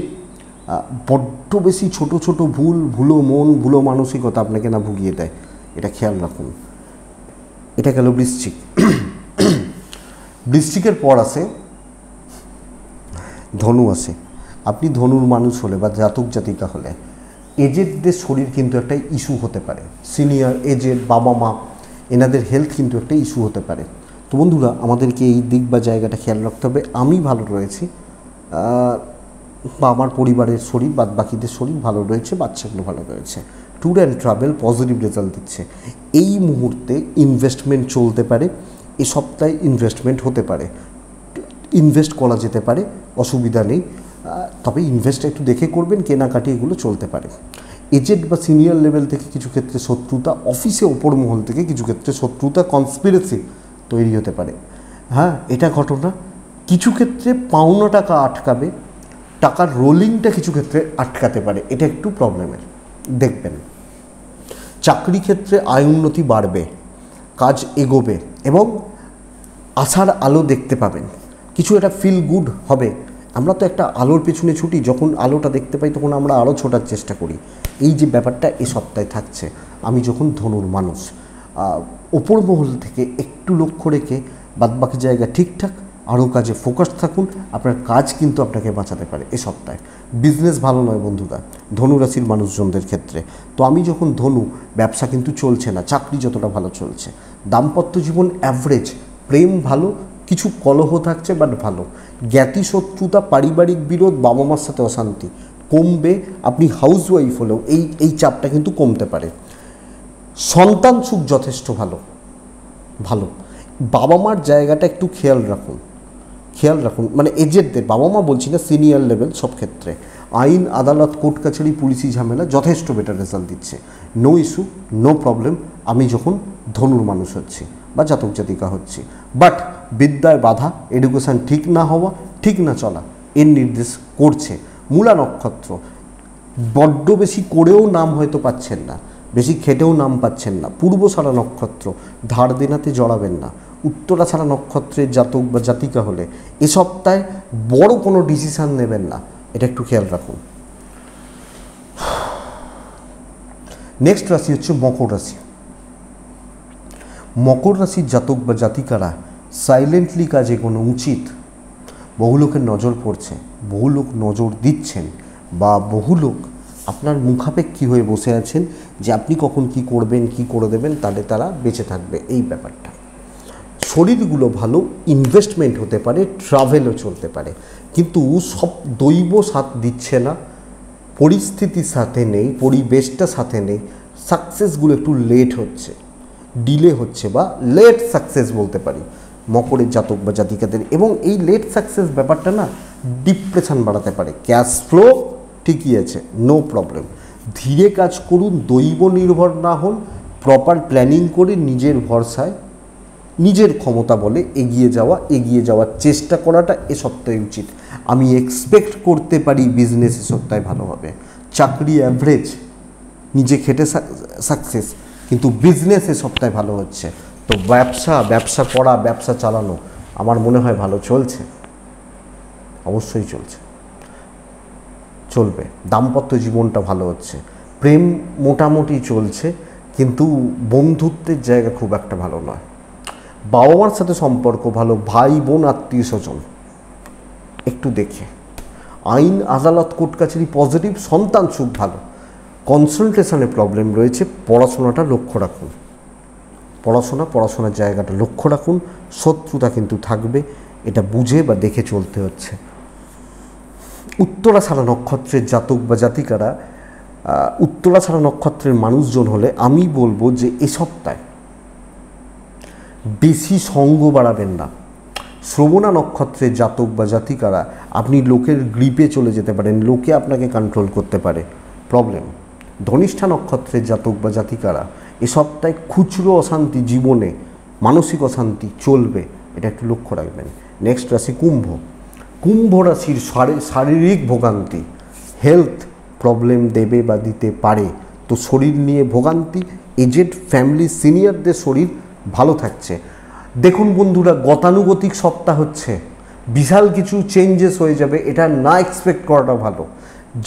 A: বড্ড বেশি ছোট ছোট ভুল ভুলো মন ভুলো মানসিকতা আপনাকে না ভুগিয়ে দেয় এটা খেয়াল রাখুন এটা গেল বৃশ্চিক বৃশ্চিকের পর আসে ধনু আসে আপনি ধনুর মানুষ হলে বা জাতক জাতিকা হলে এজেডদের শরীর কিন্তু একটা ইস্যু হতে পারে সিনিয়র এজেড বাবা মা এনাদের হেলথ কিন্তু একটা ইস্যু হতে পারে তো বন্ধুরা আমাদেরকে এই দিক বা জায়গাটা খেয়াল রাখতে হবে আমি ভালো রয়েছি বা আমার পরিবারের শরীর বাদ বাকিদের শরীর ভালো রয়েছে বাচ্চাগুলো ভালো রয়েছে tour and travel positive result দিচ্ছে এই মুহূর্তে ইনভেস্টমেন্ট চলতে পারে এ সপ্তাহে ইনভেস্টমেন্ট হতে পারে ইনভেস্ট করা যেতে পারে অসুবিধা নেই তবে ইনভেস্ট একটু দেখে করবেন কেনাকাটি এগুলো চলতে পারে এজেন্ট বা সিনিয়র লেভেল থেকে কিছু ক্ষেত্রে শত্রুতা অফিসে ওপর মহল থেকে কিছু ক্ষেত্রে শত্রুতা কনস্পিরেসি তৈরি হতে পারে হ্যাঁ এটা ঘটনা কিছু ক্ষেত্রে পাওনা টাকা আটকাবে টাকার রোলিংটা কিছু ক্ষেত্রে আটকাতে পারে এটা একটু প্রবলেমের দেখবেন চাকরি ক্ষেত্রে আয় উন্নতি বাড়বে কাজ এগোবে এবং আশার আলো দেখতে পাবেন কিছু একটা ফিল গুড হবে আমরা তো একটা আলোর পেছনে ছুটি যখন আলোটা দেখতে পাই তখন আমরা আলো ছোটার চেষ্টা করি এই যে ব্যাপারটা এ সপ্তাহে থাকছে আমি যখন ধনুর মানুষ ওপর মহল থেকে একটু লক্ষ্য রেখে বাদবাকি জায়গা ঠিকঠাক আরও কাজে ফোকাস থাকুন আপনার কাজ কিন্তু আপনাকে বাঁচাতে পারে এ সপ্তাহে বিজনেস ভালো নয় বন্ধুরা ধনুরাশির মানুষজনদের ক্ষেত্রে তো আমি যখন ধনু ব্যবসা কিন্তু চলছে না চাকরি যতটা ভালো চলছে দাম্পত্য জীবন অ্যাভারেজ প্রেম ভালো কিছু কলহ থাকছে বাট ভালো জ্ঞাতি শত্রুতা পারিবারিক বিরোধ বাবা মার সাথে অশান্তি কমবে আপনি হাউসওয়াইফ হলেও এই এই চাপটা কিন্তু কমতে পারে সন্তান সুখ যথেষ্ট ভালো ভালো বাবা মার জায়গাটা একটু খেয়াল রাখুন খেয়াল রাখুন মানে এজেডদের বাবা মা বলছি না সিনিয়র লেভেল সব ক্ষেত্রে আইন আদালত কোর্ট কাছারি পুলিশি ঝামেলা যথেষ্ট বেটার রেজাল্ট দিচ্ছে নো ইস্যু নো প্রবলেম আমি যখন ধনুর মানুষ হচ্ছি বা জাতক জাতিকা হচ্ছি বাট বিদ্যায় বাধা এডুকেশান ঠিক না হওয়া ঠিক না চলা এর নির্দেশ করছে মূলা নক্ষত্র বড্ড বেশি করেও নাম হয়তো পাচ্ছেন না বেশি খেটেও নাম পাচ্ছেন না পূর্ব সারা নক্ষত্র ধার দেনাতে জড়াবেন না উত্তরা ছাড়া নক্ষত্রের জাতক বা জাতিকা হলে এ সপ্তাহে বড় কোনো ডিসিশান নেবেন না এটা একটু খেয়াল রাখুন নেক্সট রাশি হচ্ছে মকর রাশি মকর রাশির জাতক বা জাতিকারা সাইলেন্টলি কাজে কোনো উচিত বহু লোকের নজর পড়ছে বহু লোক নজর দিচ্ছেন বা বহু লোক আপনার মুখাপেক্ষী হয়ে বসে আছেন যে আপনি কখন কি করবেন কি করে দেবেন তাহলে তারা বেঁচে থাকবে এই ব্যাপারটা শরীরগুলো ভালো ইনভেস্টমেন্ট হতে পারে ট্রাভেলও চলতে পারে কিন্তু সব দৈব সাথ দিচ্ছে না পরিস্থিতির সাথে নেই পরিবেশটা সাথে নেই সাকসেসগুলো একটু লেট হচ্ছে ডিলে হচ্ছে বা লেট সাকসেস বলতে পারি মকরের জাতক বা জাতিকাদের এবং এই লেট সাকসেস ব্যাপারটা না ডিপ্রেশান বাড়াতে পারে ক্যাশ ফ্লো ঠিকই আছে নো প্রবলেম ধীরে কাজ করুন দৈব নির্ভর না হন প্রপার প্ল্যানিং করে নিজের ভরসায় নিজের ক্ষমতা বলে এগিয়ে যাওয়া এগিয়ে যাওয়ার চেষ্টা করাটা এ সপ্তাহে উচিত আমি এক্সপেক্ট করতে পারি বিজনেস এ সপ্তাহে ভালো হবে চাকরি অ্যাভারেজ নিজে খেটে সাকসেস কিন্তু বিজনেস এ সপ্তাহে ভালো হচ্ছে তো ব্যবসা ব্যবসা করা ব্যবসা চালানো আমার মনে হয় ভালো চলছে অবশ্যই চলছে চলবে দাম্পত্য জীবনটা ভালো হচ্ছে প্রেম মোটামুটি চলছে কিন্তু বন্ধুত্বের জায়গা খুব একটা ভালো নয় বাবা মার সাথে সম্পর্ক ভালো ভাই বোন আত্মীয় স্বজন একটু দেখে আইন আদালত কোর্ট কাছারি পজিটিভ সন্তান সুখ ভালো কনসেন্ট্রেশনে প্রবলেম রয়েছে পড়াশোনাটা লক্ষ্য রাখুন পড়াশোনা পড়াশোনার জায়গাটা লক্ষ্য রাখুন শত্রুতা কিন্তু থাকবে এটা বুঝে বা দেখে চলতে হচ্ছে উত্তরা ছাড়া নক্ষত্রের জাতক বা জাতিকারা উত্তরা ছাড়া নক্ষত্রের মানুষজন হলে আমি বলবো যে এ সপ্তাহে বেশি সঙ্গ বাড়াবেন না শ্রবণা নক্ষত্রের জাতক বা জাতিকারা আপনি লোকের গ্রিপে চলে যেতে পারেন লোকে আপনাকে কন্ট্রোল করতে পারে প্রবলেম ধনিষ্ঠা নক্ষত্রের জাতক বা জাতিকারা এ সপ্তাহে খুচরো অশান্তি জীবনে মানসিক অশান্তি চলবে এটা একটু লক্ষ্য রাখবেন নেক্সট রাশি কুম্ভ কুম্ভ রাশির শারীরিক ভোগান্তি হেলথ প্রবলেম দেবে বা দিতে পারে তো শরীর নিয়ে ভোগান্তি এজেড ফ্যামিলি সিনিয়রদের শরীর ভালো থাকছে দেখুন বন্ধুরা গতানুগতিক সপ্তাহ হচ্ছে বিশাল কিছু চেঞ্জেস হয়ে যাবে এটা না এক্সপেক্ট করাটা ভালো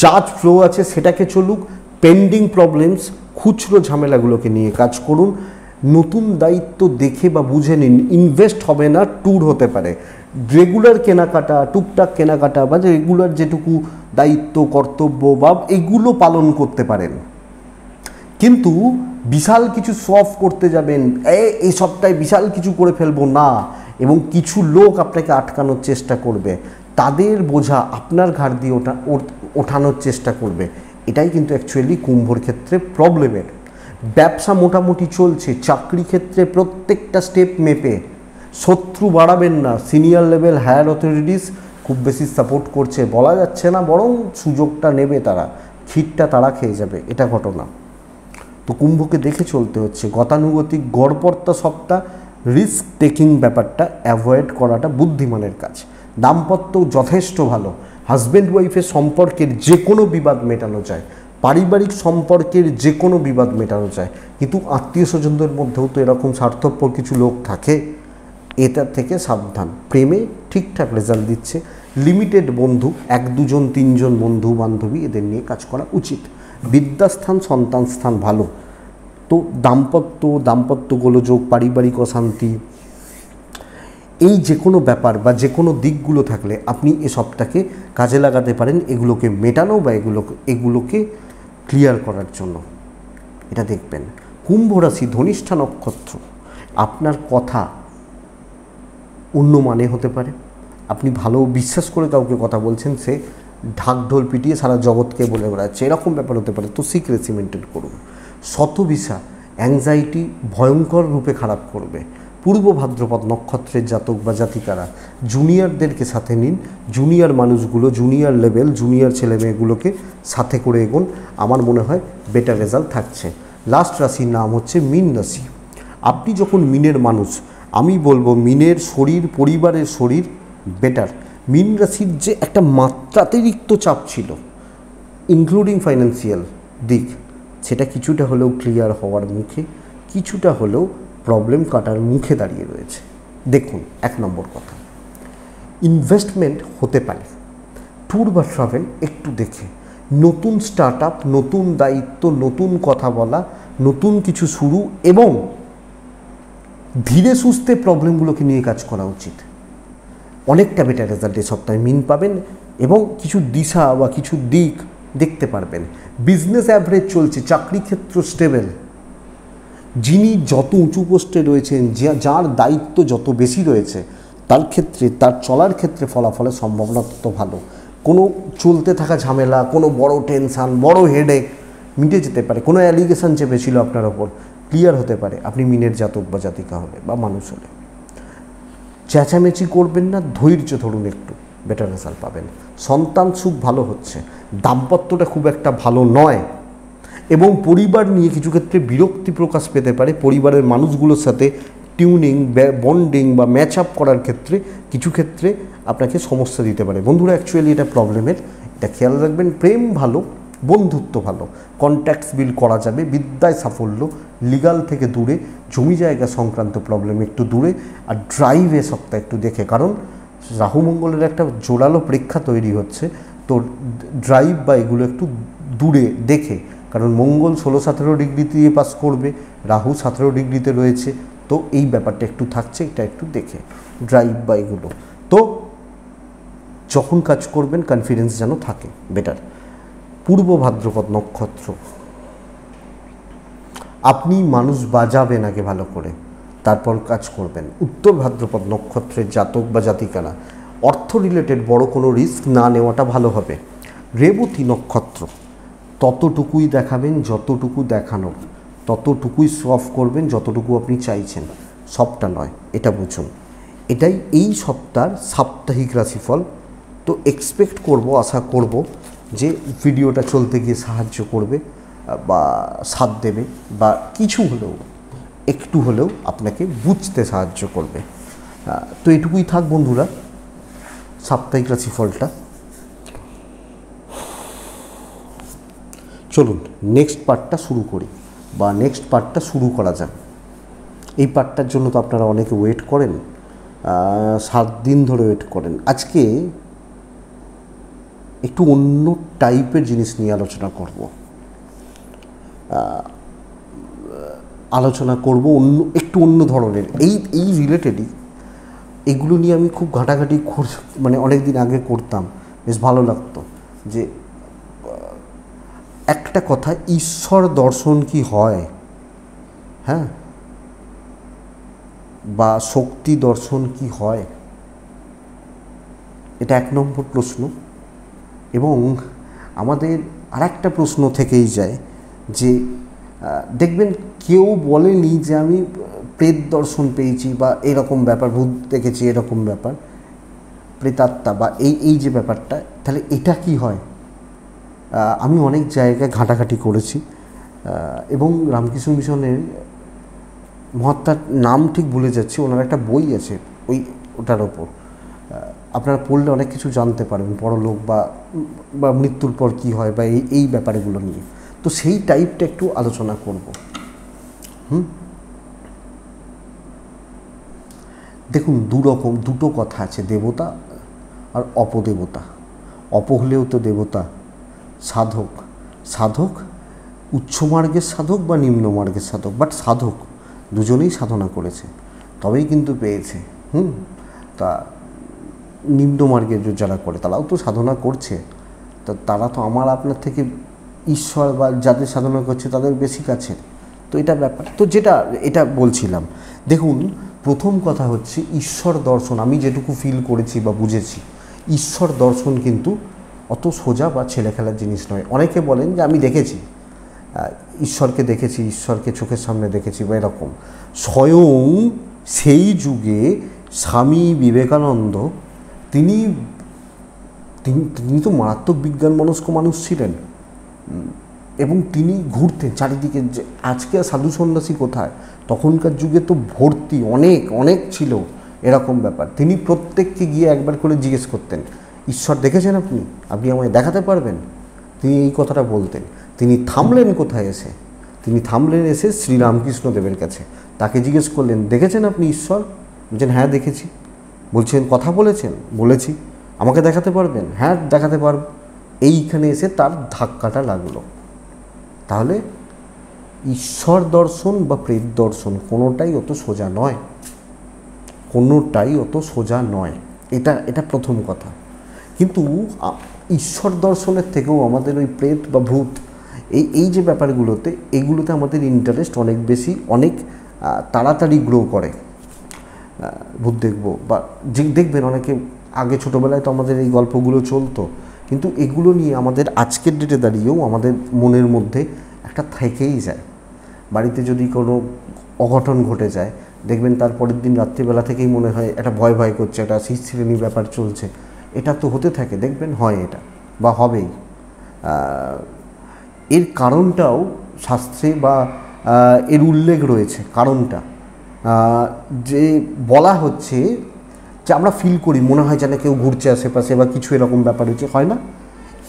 A: যা ফ্লো আছে সেটাকে চলুক পেন্ডিং প্রবলেমস খুচরো ঝামেলাগুলোকে নিয়ে কাজ করুন নতুন দায়িত্ব দেখে বা বুঝে নিন ইনভেস্ট হবে না ট্যুর হতে পারে রেগুলার কেনাকাটা টুকটাক কেনাকাটা বা রেগুলার যেটুকু দায়িত্ব কর্তব্য বা এগুলো পালন করতে পারেন কিন্তু বিশাল কিছু সফ করতে যাবেন এই সপ্তাহে বিশাল কিছু করে ফেলবো না এবং কিছু লোক আপনাকে আটকানোর চেষ্টা করবে তাদের বোঝা আপনার ঘাট দিয়ে ওঠা ওঠানোর চেষ্টা করবে এটাই কিন্তু অ্যাকচুয়ালি কুম্ভর ক্ষেত্রে প্রবলেমের ব্যবসা মোটামুটি চলছে চাকরি ক্ষেত্রে প্রত্যেকটা স্টেপ মেপে শত্রু বাড়াবেন না সিনিয়র লেভেল হায়ার অথরিটিস খুব বেশি সাপোর্ট করছে বলা যাচ্ছে না বরং সুযোগটা নেবে তারা ক্ষীরটা তারা খেয়ে যাবে এটা ঘটনা তো কুম্ভকে দেখে চলতে হচ্ছে গতানুগতিক গড়পর্তা সপ্তাহ রিস্ক টেকিং ব্যাপারটা অ্যাভয়েড করাটা বুদ্ধিমানের কাজ দাম্পত্য যথেষ্ট ভালো হাজব্যান্ড ওয়াইফের সম্পর্কের যে কোনো বিবাদ মেটানো যায় পারিবারিক সম্পর্কের যে কোনো বিবাদ মেটানো যায় কিন্তু আত্মীয় স্বজনদের মধ্যেও তো এরকম স্বার্থপর কিছু লোক থাকে এটা থেকে সাবধান প্রেমে ঠিকঠাক রেজাল্ট দিচ্ছে লিমিটেড বন্ধু এক দুজন তিনজন বন্ধু বান্ধবী এদের নিয়ে কাজ করা উচিত বিদ্যাস্থান সন্তান স্থান ভালো তো দাম্পত্য দাম্পত্য গোলযোগ পারিবারিক অশান্তি এই যে কোনো ব্যাপার বা যে কোনো দিকগুলো থাকলে আপনি এসবটাকে কাজে লাগাতে পারেন এগুলোকে মেটানো বা এগুলোকে এগুলোকে ক্লিয়ার করার জন্য এটা দেখবেন কুম্ভ রাশি ধনিষ্ঠা নক্ষত্র আপনার কথা অন্য মানে হতে পারে আপনি ভালো বিশ্বাস করে কাউকে কথা বলছেন সে ঢাকঢোল পিটিয়ে সারা জগৎকে বলে বেড়াচ্ছে এরকম ব্যাপার হতে পারে তো সিক্রেসি মেনটেন করুন শত ভিসা অ্যাংজাইটি ভয়ঙ্কর রূপে খারাপ করবে পূর্ব ভাদ্রপদ নক্ষত্রের জাতক বা জাতিকারা জুনিয়রদেরকে সাথে নিন জুনিয়র মানুষগুলো জুনিয়র লেভেল জুনিয়র ছেলে মেয়েগুলোকে সাথে করে এগোন আমার মনে হয় বেটার রেজাল্ট থাকছে লাস্ট রাশির নাম হচ্ছে মিন রাশি আপনি যখন মিনের মানুষ আমি বলবো মিনের শরীর পরিবারের শরীর বেটার মিন রাশির যে একটা মাত্রাতিরিক্ত চাপ ছিল ইনক্লুডিং ফাইন্যান্সিয়াল দিক সেটা কিছুটা হলেও ক্লিয়ার হওয়ার মুখে কিছুটা হলেও প্রবলেম কাটার মুখে দাঁড়িয়ে রয়েছে দেখুন এক নম্বর কথা ইনভেস্টমেন্ট হতে পারে ট্যুর বা ট্রাভেল একটু দেখে নতুন স্টার্ট আপ নতুন দায়িত্ব নতুন কথা বলা নতুন কিছু শুরু এবং ধীরে সুস্থে প্রবলেমগুলোকে নিয়ে কাজ করা উচিত অনেকটা বেটার রেজাল্ট এই সপ্তাহে মিন পাবেন এবং কিছু দিশা বা কিছু দিক দেখতে পারবেন বিজনেস অ্যাভারেজ চলছে চাকরি ক্ষেত্র স্টেবেল যিনি যত উঁচু পোস্টে রয়েছেন যার দায়িত্ব যত বেশি রয়েছে তার ক্ষেত্রে তার চলার ক্ষেত্রে ফলাফলের সম্ভাবনা তত ভালো কোনো চলতে থাকা ঝামেলা কোনো বড় টেনশান বড় হেডেক মিটে যেতে পারে কোনো অ্যালিগেশন চেপেছিল আপনার ওপর ক্লিয়ার হতে পারে আপনি মিনের জাতক বা জাতিকা হলে বা মানুষ হলে চেঁচামেচি করবেন না ধৈর্য ধরুন একটু বেটার রেজাল্ট পাবেন সন্তান সুখ ভালো হচ্ছে দাম্পত্যটা খুব একটা ভালো নয় এবং পরিবার নিয়ে কিছু ক্ষেত্রে বিরক্তি প্রকাশ পেতে পারে পরিবারের মানুষগুলোর সাথে টিউনিং বন্ডিং বা ম্যাচ আপ করার ক্ষেত্রে কিছু ক্ষেত্রে আপনাকে সমস্যা দিতে পারে বন্ধুরা অ্যাকচুয়ালি এটা প্রবলেমের এটা খেয়াল রাখবেন প্রেম ভালো বন্ধুত্ব ভালো কন্ট্যাক্টস বিল করা যাবে বিদ্যায় সাফল্য লিগাল থেকে দূরে জমি জায়গা সংক্রান্ত প্রবলেম একটু দূরে আর ড্রাইভ এ সপ্তাহ একটু দেখে কারণ রাহুমঙ্গলের একটা জোরালো প্রেক্ষা তৈরি হচ্ছে তো ড্রাইভ বা এগুলো একটু দূরে দেখে কারণ মঙ্গল ষোলো সতেরো ডিগ্রি দিয়ে পাস করবে রাহু সতেরো ডিগ্রিতে রয়েছে তো এই ব্যাপারটা একটু থাকছে এটা একটু দেখে ড্রাইভ বা এগুলো তো যখন কাজ করবেন কনফিডেন্স যেন থাকে বেটার পূর্ব ভাদ্রপদ নক্ষত্র আপনি মানুষ বাজাবেন আগে ভালো করে তারপর কাজ করবেন উত্তর ভাদ্রপদ নক্ষত্রের জাতক বা জাতিকারা অর্থ রিলেটেড বড় কোনো রিস্ক না নেওয়াটা ভালো হবে রেবতী নক্ষত্র ততটুকুই দেখাবেন যতটুকু দেখানোর ততটুকুই সফ করবেন যতটুকু আপনি চাইছেন সবটা নয় এটা বুঝুন এটাই এই সপ্তাহের সাপ্তাহিক রাশিফল তো এক্সপেক্ট করব আশা করব যে ভিডিওটা চলতে গিয়ে সাহায্য করবে বা সাথ দেবে বা কিছু হলেও একটু হলেও আপনাকে বুঝতে সাহায্য করবে তো এটুকুই থাক বন্ধুরা সাপ্তাহিক রাশি ফলটা চলুন নেক্সট পার্টটা শুরু করি বা নেক্সট পার্টটা শুরু করা যাক এই পার্টটার জন্য তো আপনারা অনেকে ওয়েট করেন সাত দিন ধরে ওয়েট করেন আজকে একটু অন্য টাইপের জিনিস নিয়ে আলোচনা করবো আলোচনা করব অন্য একটু অন্য ধরনের এই এই রিলেটেডই এগুলো নিয়ে আমি খুব ঘাটাঘাটি মানে অনেক দিন আগে করতাম বেশ ভালো লাগতো যে একটা কথা ঈশ্বর দর্শন কি হয় হ্যাঁ বা শক্তি দর্শন কি হয় এটা এক নম্বর প্রশ্ন এবং আমাদের আরেকটা প্রশ্ন থেকেই যায় যে দেখবেন কেউ বলেনি যে আমি প্রেত দর্শন পেয়েছি বা এরকম ব্যাপার ভূত দেখেছি এরকম ব্যাপার প্রেতাত্মা বা এই এই যে ব্যাপারটা তাহলে এটা কি হয় আমি অনেক জায়গায় ঘাটাঘাটি করেছি এবং রামকৃষ্ণ মিশনের মহাত্মার নাম ঠিক ভুলে যাচ্ছি ওনার একটা বই আছে ওই ওটার ওপর আপনারা পড়লে অনেক কিছু জানতে পারবেন বড়ো বা বা মৃত্যুর পর কি হয় বা এই এই ব্যাপারগুলো নিয়ে তো সেই টাইপটা একটু আলোচনা করব হুম দেখুন দুরকম দুটো কথা আছে দেবতা আর অপদেবতা অপ হলেও তো দেবতা সাধক সাধক উচ্চমার্গের সাধক বা নিম্নমার্গের সাধক বাট সাধক দুজনেই সাধনা করেছে তবেই কিন্তু পেয়েছে হুম তা নিম্নমার্গের যারা করে তারাও তো সাধনা করছে তা তারা তো আমার আপনার থেকে ঈশ্বর বা যাদের সাধনা করছে তাদের বেশি কাছের তো এটা ব্যাপার তো যেটা এটা বলছিলাম দেখুন প্রথম কথা হচ্ছে ঈশ্বর দর্শন আমি যেটুকু ফিল করেছি বা বুঝেছি ঈশ্বর দর্শন কিন্তু অত সোজা বা ছেলে খেলার জিনিস নয় অনেকে বলেন যে আমি দেখেছি ঈশ্বরকে দেখেছি ঈশ্বরকে চোখের সামনে দেখেছি বা এরকম স্বয়ং সেই যুগে স্বামী বিবেকানন্দ তিনি তিনি তো মারাত্মক বিজ্ঞান মনস্ক মানুষ ছিলেন এবং তিনি ঘুরতেন চারিদিকে যে আজকে সাধু সন্ন্যাসী কোথায় তখনকার যুগে তো ভর্তি অনেক অনেক ছিল এরকম ব্যাপার তিনি প্রত্যেককে গিয়ে একবার করে জিজ্ঞেস করতেন ঈশ্বর দেখেছেন আপনি আপনি আমায় দেখাতে পারবেন তিনি এই কথাটা বলতেন তিনি থামলেন কোথায় এসে তিনি থামলেন এসে শ্রীরামকৃষ্ণ দেবের কাছে তাকে জিজ্ঞেস করলেন দেখেছেন আপনি ঈশ্বর বলছেন হ্যাঁ দেখেছি বলছেন কথা বলেছেন বলেছি আমাকে দেখাতে পারবেন হ্যাঁ দেখাতে পারবো এইখানে এসে তার ধাক্কাটা লাগলো তাহলে ঈশ্বর দর্শন বা প্রেত দর্শন কোনোটাই অত সোজা নয় কোনোটাই অত সোজা নয় এটা এটা প্রথম কথা কিন্তু ঈশ্বর দর্শনের থেকেও আমাদের ওই প্রেত বা ভূত এই এই যে ব্যাপারগুলোতে এগুলোতে আমাদের ইন্টারেস্ট অনেক বেশি অনেক তাড়াতাড়ি গ্রো করে ভূত দেখব বা দেখবেন অনেকে আগে ছোটোবেলায় তো আমাদের এই গল্পগুলো চলতো কিন্তু এগুলো নিয়ে আমাদের আজকের ডেটে দাঁড়িয়েও আমাদের মনের মধ্যে একটা থেকেই যায় বাড়িতে যদি কোনো অঘটন ঘটে যায় দেখবেন তার পরের দিন রাত্রিবেলা থেকেই মনে হয় একটা ভয় ভয় করছে একটা শিশ্রেণী ব্যাপার চলছে এটা তো হতে থাকে দেখবেন হয় এটা বা হবেই এর কারণটাও শাস্ত্রে বা এর উল্লেখ রয়েছে কারণটা যে বলা হচ্ছে যে আমরা ফিল করি মনে হয় যেন কেউ ঘুরছে আশেপাশে বা কিছু এরকম ব্যাপার হচ্ছে হয় না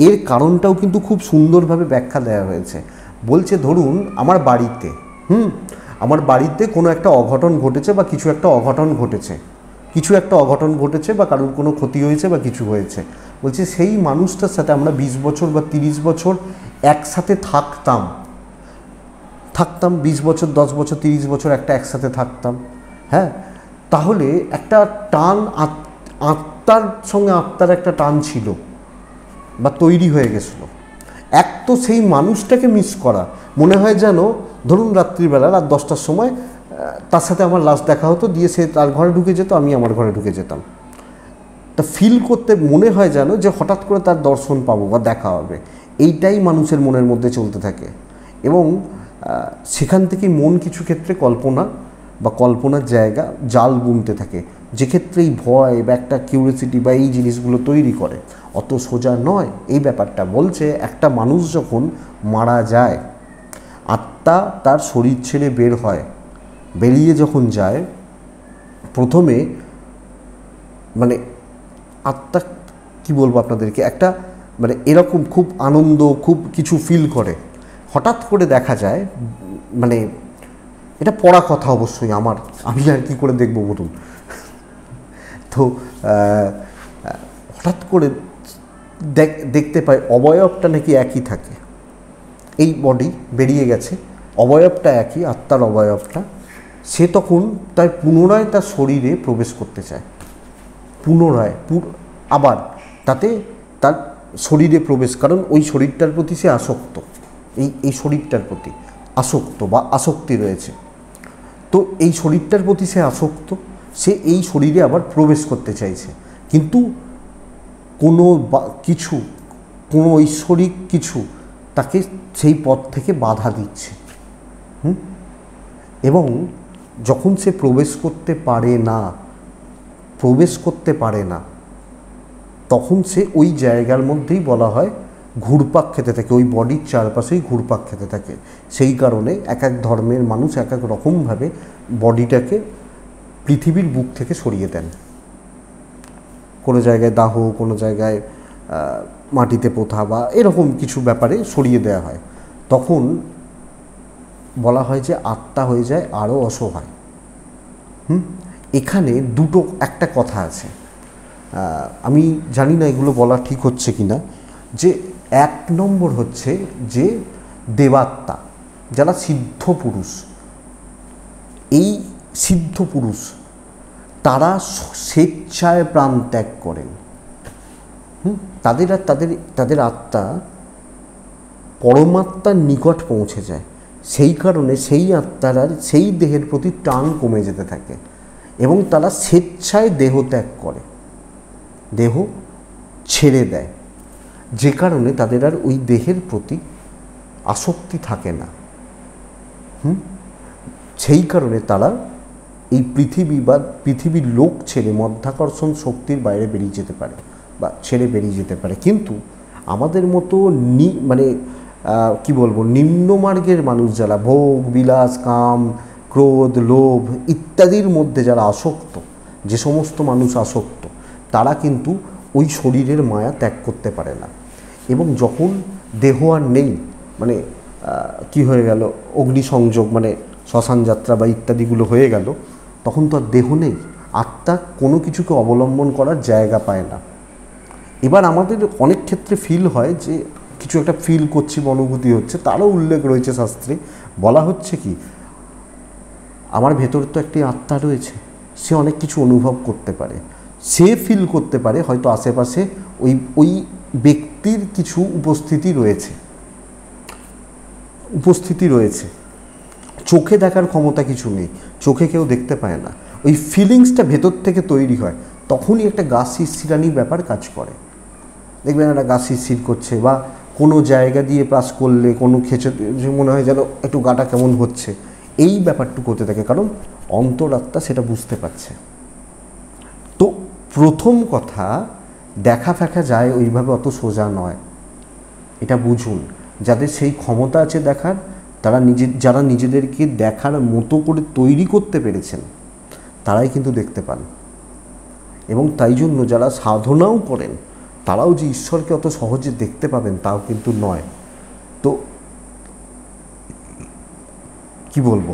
A: এর কারণটাও কিন্তু খুব সুন্দরভাবে ব্যাখ্যা দেওয়া হয়েছে বলছে ধরুন আমার বাড়িতে হুম আমার বাড়িতে কোনো একটা অঘটন ঘটেছে বা কিছু একটা অঘটন ঘটেছে কিছু একটা অঘটন ঘটেছে বা কারোর কোনো ক্ষতি হয়েছে বা কিছু হয়েছে বলছে সেই মানুষটার সাথে আমরা বিশ বছর বা তিরিশ বছর একসাথে থাকতাম থাকতাম বিশ বছর দশ বছর তিরিশ বছর একটা একসাথে থাকতাম হ্যাঁ তাহলে একটা টান আত্মার সঙ্গে আত্মার একটা টান ছিল বা তৈরি হয়ে গেছিলো এক তো সেই মানুষটাকে মিস করা মনে হয় যেন ধরুন রাত্রিবেলা রাত দশটার সময় তার সাথে আমার লাস্ট দেখা হতো দিয়ে সে তার ঘরে ঢুকে যেত আমি আমার ঘরে ঢুকে যেতাম তা ফিল করতে মনে হয় যেন যে হঠাৎ করে তার দর্শন পাবো বা দেখা হবে এইটাই মানুষের মনের মধ্যে চলতে থাকে এবং সেখান থেকে মন কিছু ক্ষেত্রে কল্পনা বা কল্পনার জায়গা জাল বুনতে থাকে যেক্ষেত্রে এই ভয় বা একটা কিউরিয়াসিটি বা এই জিনিসগুলো তৈরি করে অত সোজা নয় এই ব্যাপারটা বলছে একটা মানুষ যখন মারা যায় আত্মা তার শরীর ছেড়ে বের হয় বেরিয়ে যখন যায় প্রথমে মানে আত্মা কি বলবো আপনাদেরকে একটা মানে এরকম খুব আনন্দ খুব কিছু ফিল করে হঠাৎ করে দেখা যায় মানে এটা পড়া কথা অবশ্যই আমার আমি আর কি করে দেখবো বলুন তো হঠাৎ করে দেখতে পাই অবয়বটা নাকি একই থাকে এই বডি বেরিয়ে গেছে অবয়বটা একই আত্মার অবয়বটা সে তখন তার পুনরায় তার শরীরে প্রবেশ করতে চায় পুনরায় আবার তাতে তার শরীরে প্রবেশ কারণ ওই শরীরটার প্রতি সে আসক্ত এই এই শরীরটার প্রতি আসক্ত বা আসক্তি রয়েছে তো এই শরীরটার প্রতি সে আসক্ত সে এই শরীরে আবার প্রবেশ করতে চাইছে কিন্তু কোনো কিছু কোনো ঐশ্বরিক কিছু তাকে সেই পথ থেকে বাধা দিচ্ছে হুম এবং যখন সে প্রবেশ করতে পারে না প্রবেশ করতে পারে না তখন সে ওই জায়গার মধ্যেই বলা হয় ঘুরপাক খেতে থাকে ওই বডির চারপাশেই ঘুরপাক খেতে থাকে সেই কারণে এক এক ধর্মের মানুষ এক এক রকমভাবে বডিটাকে পৃথিবীর বুক থেকে সরিয়ে দেন কোনো জায়গায় দাহ কোনো জায়গায় মাটিতে পোথা বা এরকম কিছু ব্যাপারে সরিয়ে দেওয়া হয় তখন বলা হয় যে আত্মা হয়ে যায় আরও অসহায় হুম এখানে দুটো একটা কথা আছে আমি জানি না এগুলো বলা ঠিক হচ্ছে কি না যে এক নম্বর হচ্ছে যে দেবাত্মা যারা সিদ্ধ পুরুষ এই সিদ্ধ পুরুষ তারা স্বেচ্ছায় প্রাণ ত্যাগ করেন হুম তাদের আর তাদের তাদের আত্মা পরমাত্মার নিকট পৌঁছে যায় সেই কারণে সেই আত্মার আর সেই দেহের প্রতি টান কমে যেতে থাকে এবং তারা স্বেচ্ছায় দেহ ত্যাগ করে দেহ ছেড়ে দেয় যে কারণে তাদের আর ওই দেহের প্রতি আসক্তি থাকে না হুম সেই কারণে তারা এই পৃথিবী বা পৃথিবীর লোক ছেড়ে মধ্যাকর্ষণ শক্তির বাইরে বেরিয়ে যেতে পারে বা ছেড়ে বেরিয়ে যেতে পারে কিন্তু আমাদের মতো নি মানে কি বলবো নিম্নমার্গের মানুষ যারা ভোগ বিলাস কাম ক্রোধ লোভ ইত্যাদির মধ্যে যারা আসক্ত যে সমস্ত মানুষ আসক্ত তারা কিন্তু ওই শরীরের মায়া ত্যাগ করতে পারে না এবং যখন দেহ আর নেই মানে কি হয়ে গেল অগ্নিসংযোগ মানে শ্মশান যাত্রা বা ইত্যাদিগুলো হয়ে গেল তখন তো আর দেহ নেই আত্মা কোনো কিছুকে অবলম্বন করার জায়গা পায় না এবার আমাদের অনেক ক্ষেত্রে ফিল হয় যে কিছু একটা ফিল করছি বা অনুভূতি হচ্ছে তারও উল্লেখ রয়েছে শাস্ত্রে বলা হচ্ছে কি আমার ভেতর তো একটি আত্মা রয়েছে সে অনেক কিছু অনুভব করতে পারে সে ফিল করতে পারে হয়তো আশেপাশে ওই ওই ব্যক্তি শক্তির কিছু উপস্থিতি রয়েছে উপস্থিতি রয়েছে চোখে দেখার ক্ষমতা কিছু নেই চোখে কেউ দেখতে পায় না ওই ফিলিংসটা ভেতর থেকে তৈরি হয় তখনই একটা গাছ শিরশিরানির ব্যাপার কাজ করে দেখবেন একটা গাছ শিরশির করছে বা কোনো জায়গা দিয়ে পাস করলে কোনো খেচে মনে হয় যেন একটু গাটা কেমন হচ্ছে এই ব্যাপারটুকু হতে থাকে কারণ অন্তরাত্মা সেটা বুঝতে পারছে তো প্রথম কথা দেখা ফেখা যায় ওইভাবে অত সোজা নয় এটা বুঝুন যাদের সেই ক্ষমতা আছে দেখার তারা নিজে যারা নিজেদেরকে দেখার মতো করে তৈরি করতে পেরেছেন তারাই কিন্তু দেখতে পান এবং তাই জন্য যারা সাধনাও করেন তারাও যে ঈশ্বরকে অত সহজে দেখতে পাবেন তাও কিন্তু নয় তো কি বলবো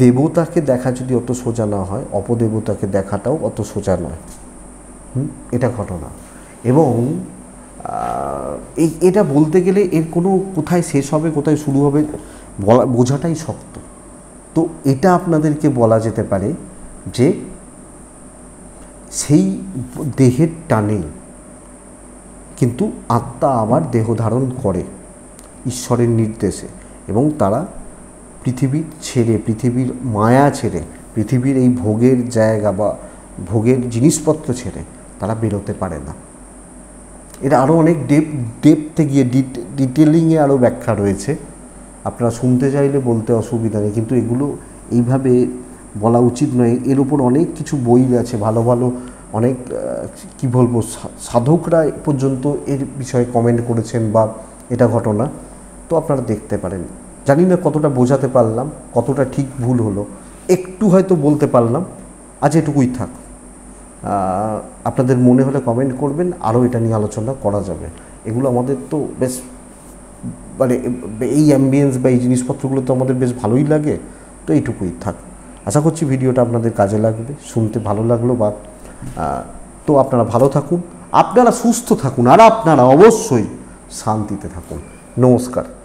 A: দেবতাকে দেখা যদি অত সোজা না হয় অপদেবতাকে দেখাটাও অত সোজা নয় এটা ঘটনা এবং এই এটা বলতে গেলে এর কোনো কোথায় শেষ হবে কোথায় শুরু হবে বলা বোঝাটাই শক্ত তো এটা আপনাদেরকে বলা যেতে পারে যে সেই দেহের টানেই কিন্তু আত্মা আবার দেহ ধারণ করে ঈশ্বরের নির্দেশে এবং তারা পৃথিবী ছেড়ে পৃথিবীর মায়া ছেড়ে পৃথিবীর এই ভোগের জায়গা বা ভোগের জিনিসপত্র ছেড়ে তারা বেরোতে পারে না এটা আরও অনেক ডেপ ডেপতে গিয়ে ডিটেলিংয়ে আরও ব্যাখ্যা রয়েছে আপনারা শুনতে চাইলে বলতে অসুবিধা নেই কিন্তু এগুলো এইভাবে বলা উচিত নয় এর উপর অনেক কিছু বই আছে ভালো ভালো অনেক কি বলবো সাধকরা পর্যন্ত এর বিষয়ে কমেন্ট করেছেন বা এটা ঘটনা তো আপনারা দেখতে পারেন জানি না কতটা বোঝাতে পারলাম কতটা ঠিক ভুল হলো একটু হয়তো বলতে পারলাম আজ এটুকুই থাক আপনাদের মনে হলে কমেন্ট করবেন আরও এটা নিয়ে আলোচনা করা যাবে এগুলো আমাদের তো বেশ মানে এই অ্যাম্বিয়েন্স বা এই জিনিসপত্রগুলো তো আমাদের বেশ ভালোই লাগে তো এইটুকুই থাক আশা করছি ভিডিওটা আপনাদের কাজে লাগবে শুনতে ভালো লাগলো বা তো আপনারা ভালো থাকুন আপনারা সুস্থ থাকুন আর আপনারা অবশ্যই শান্তিতে থাকুন নমস্কার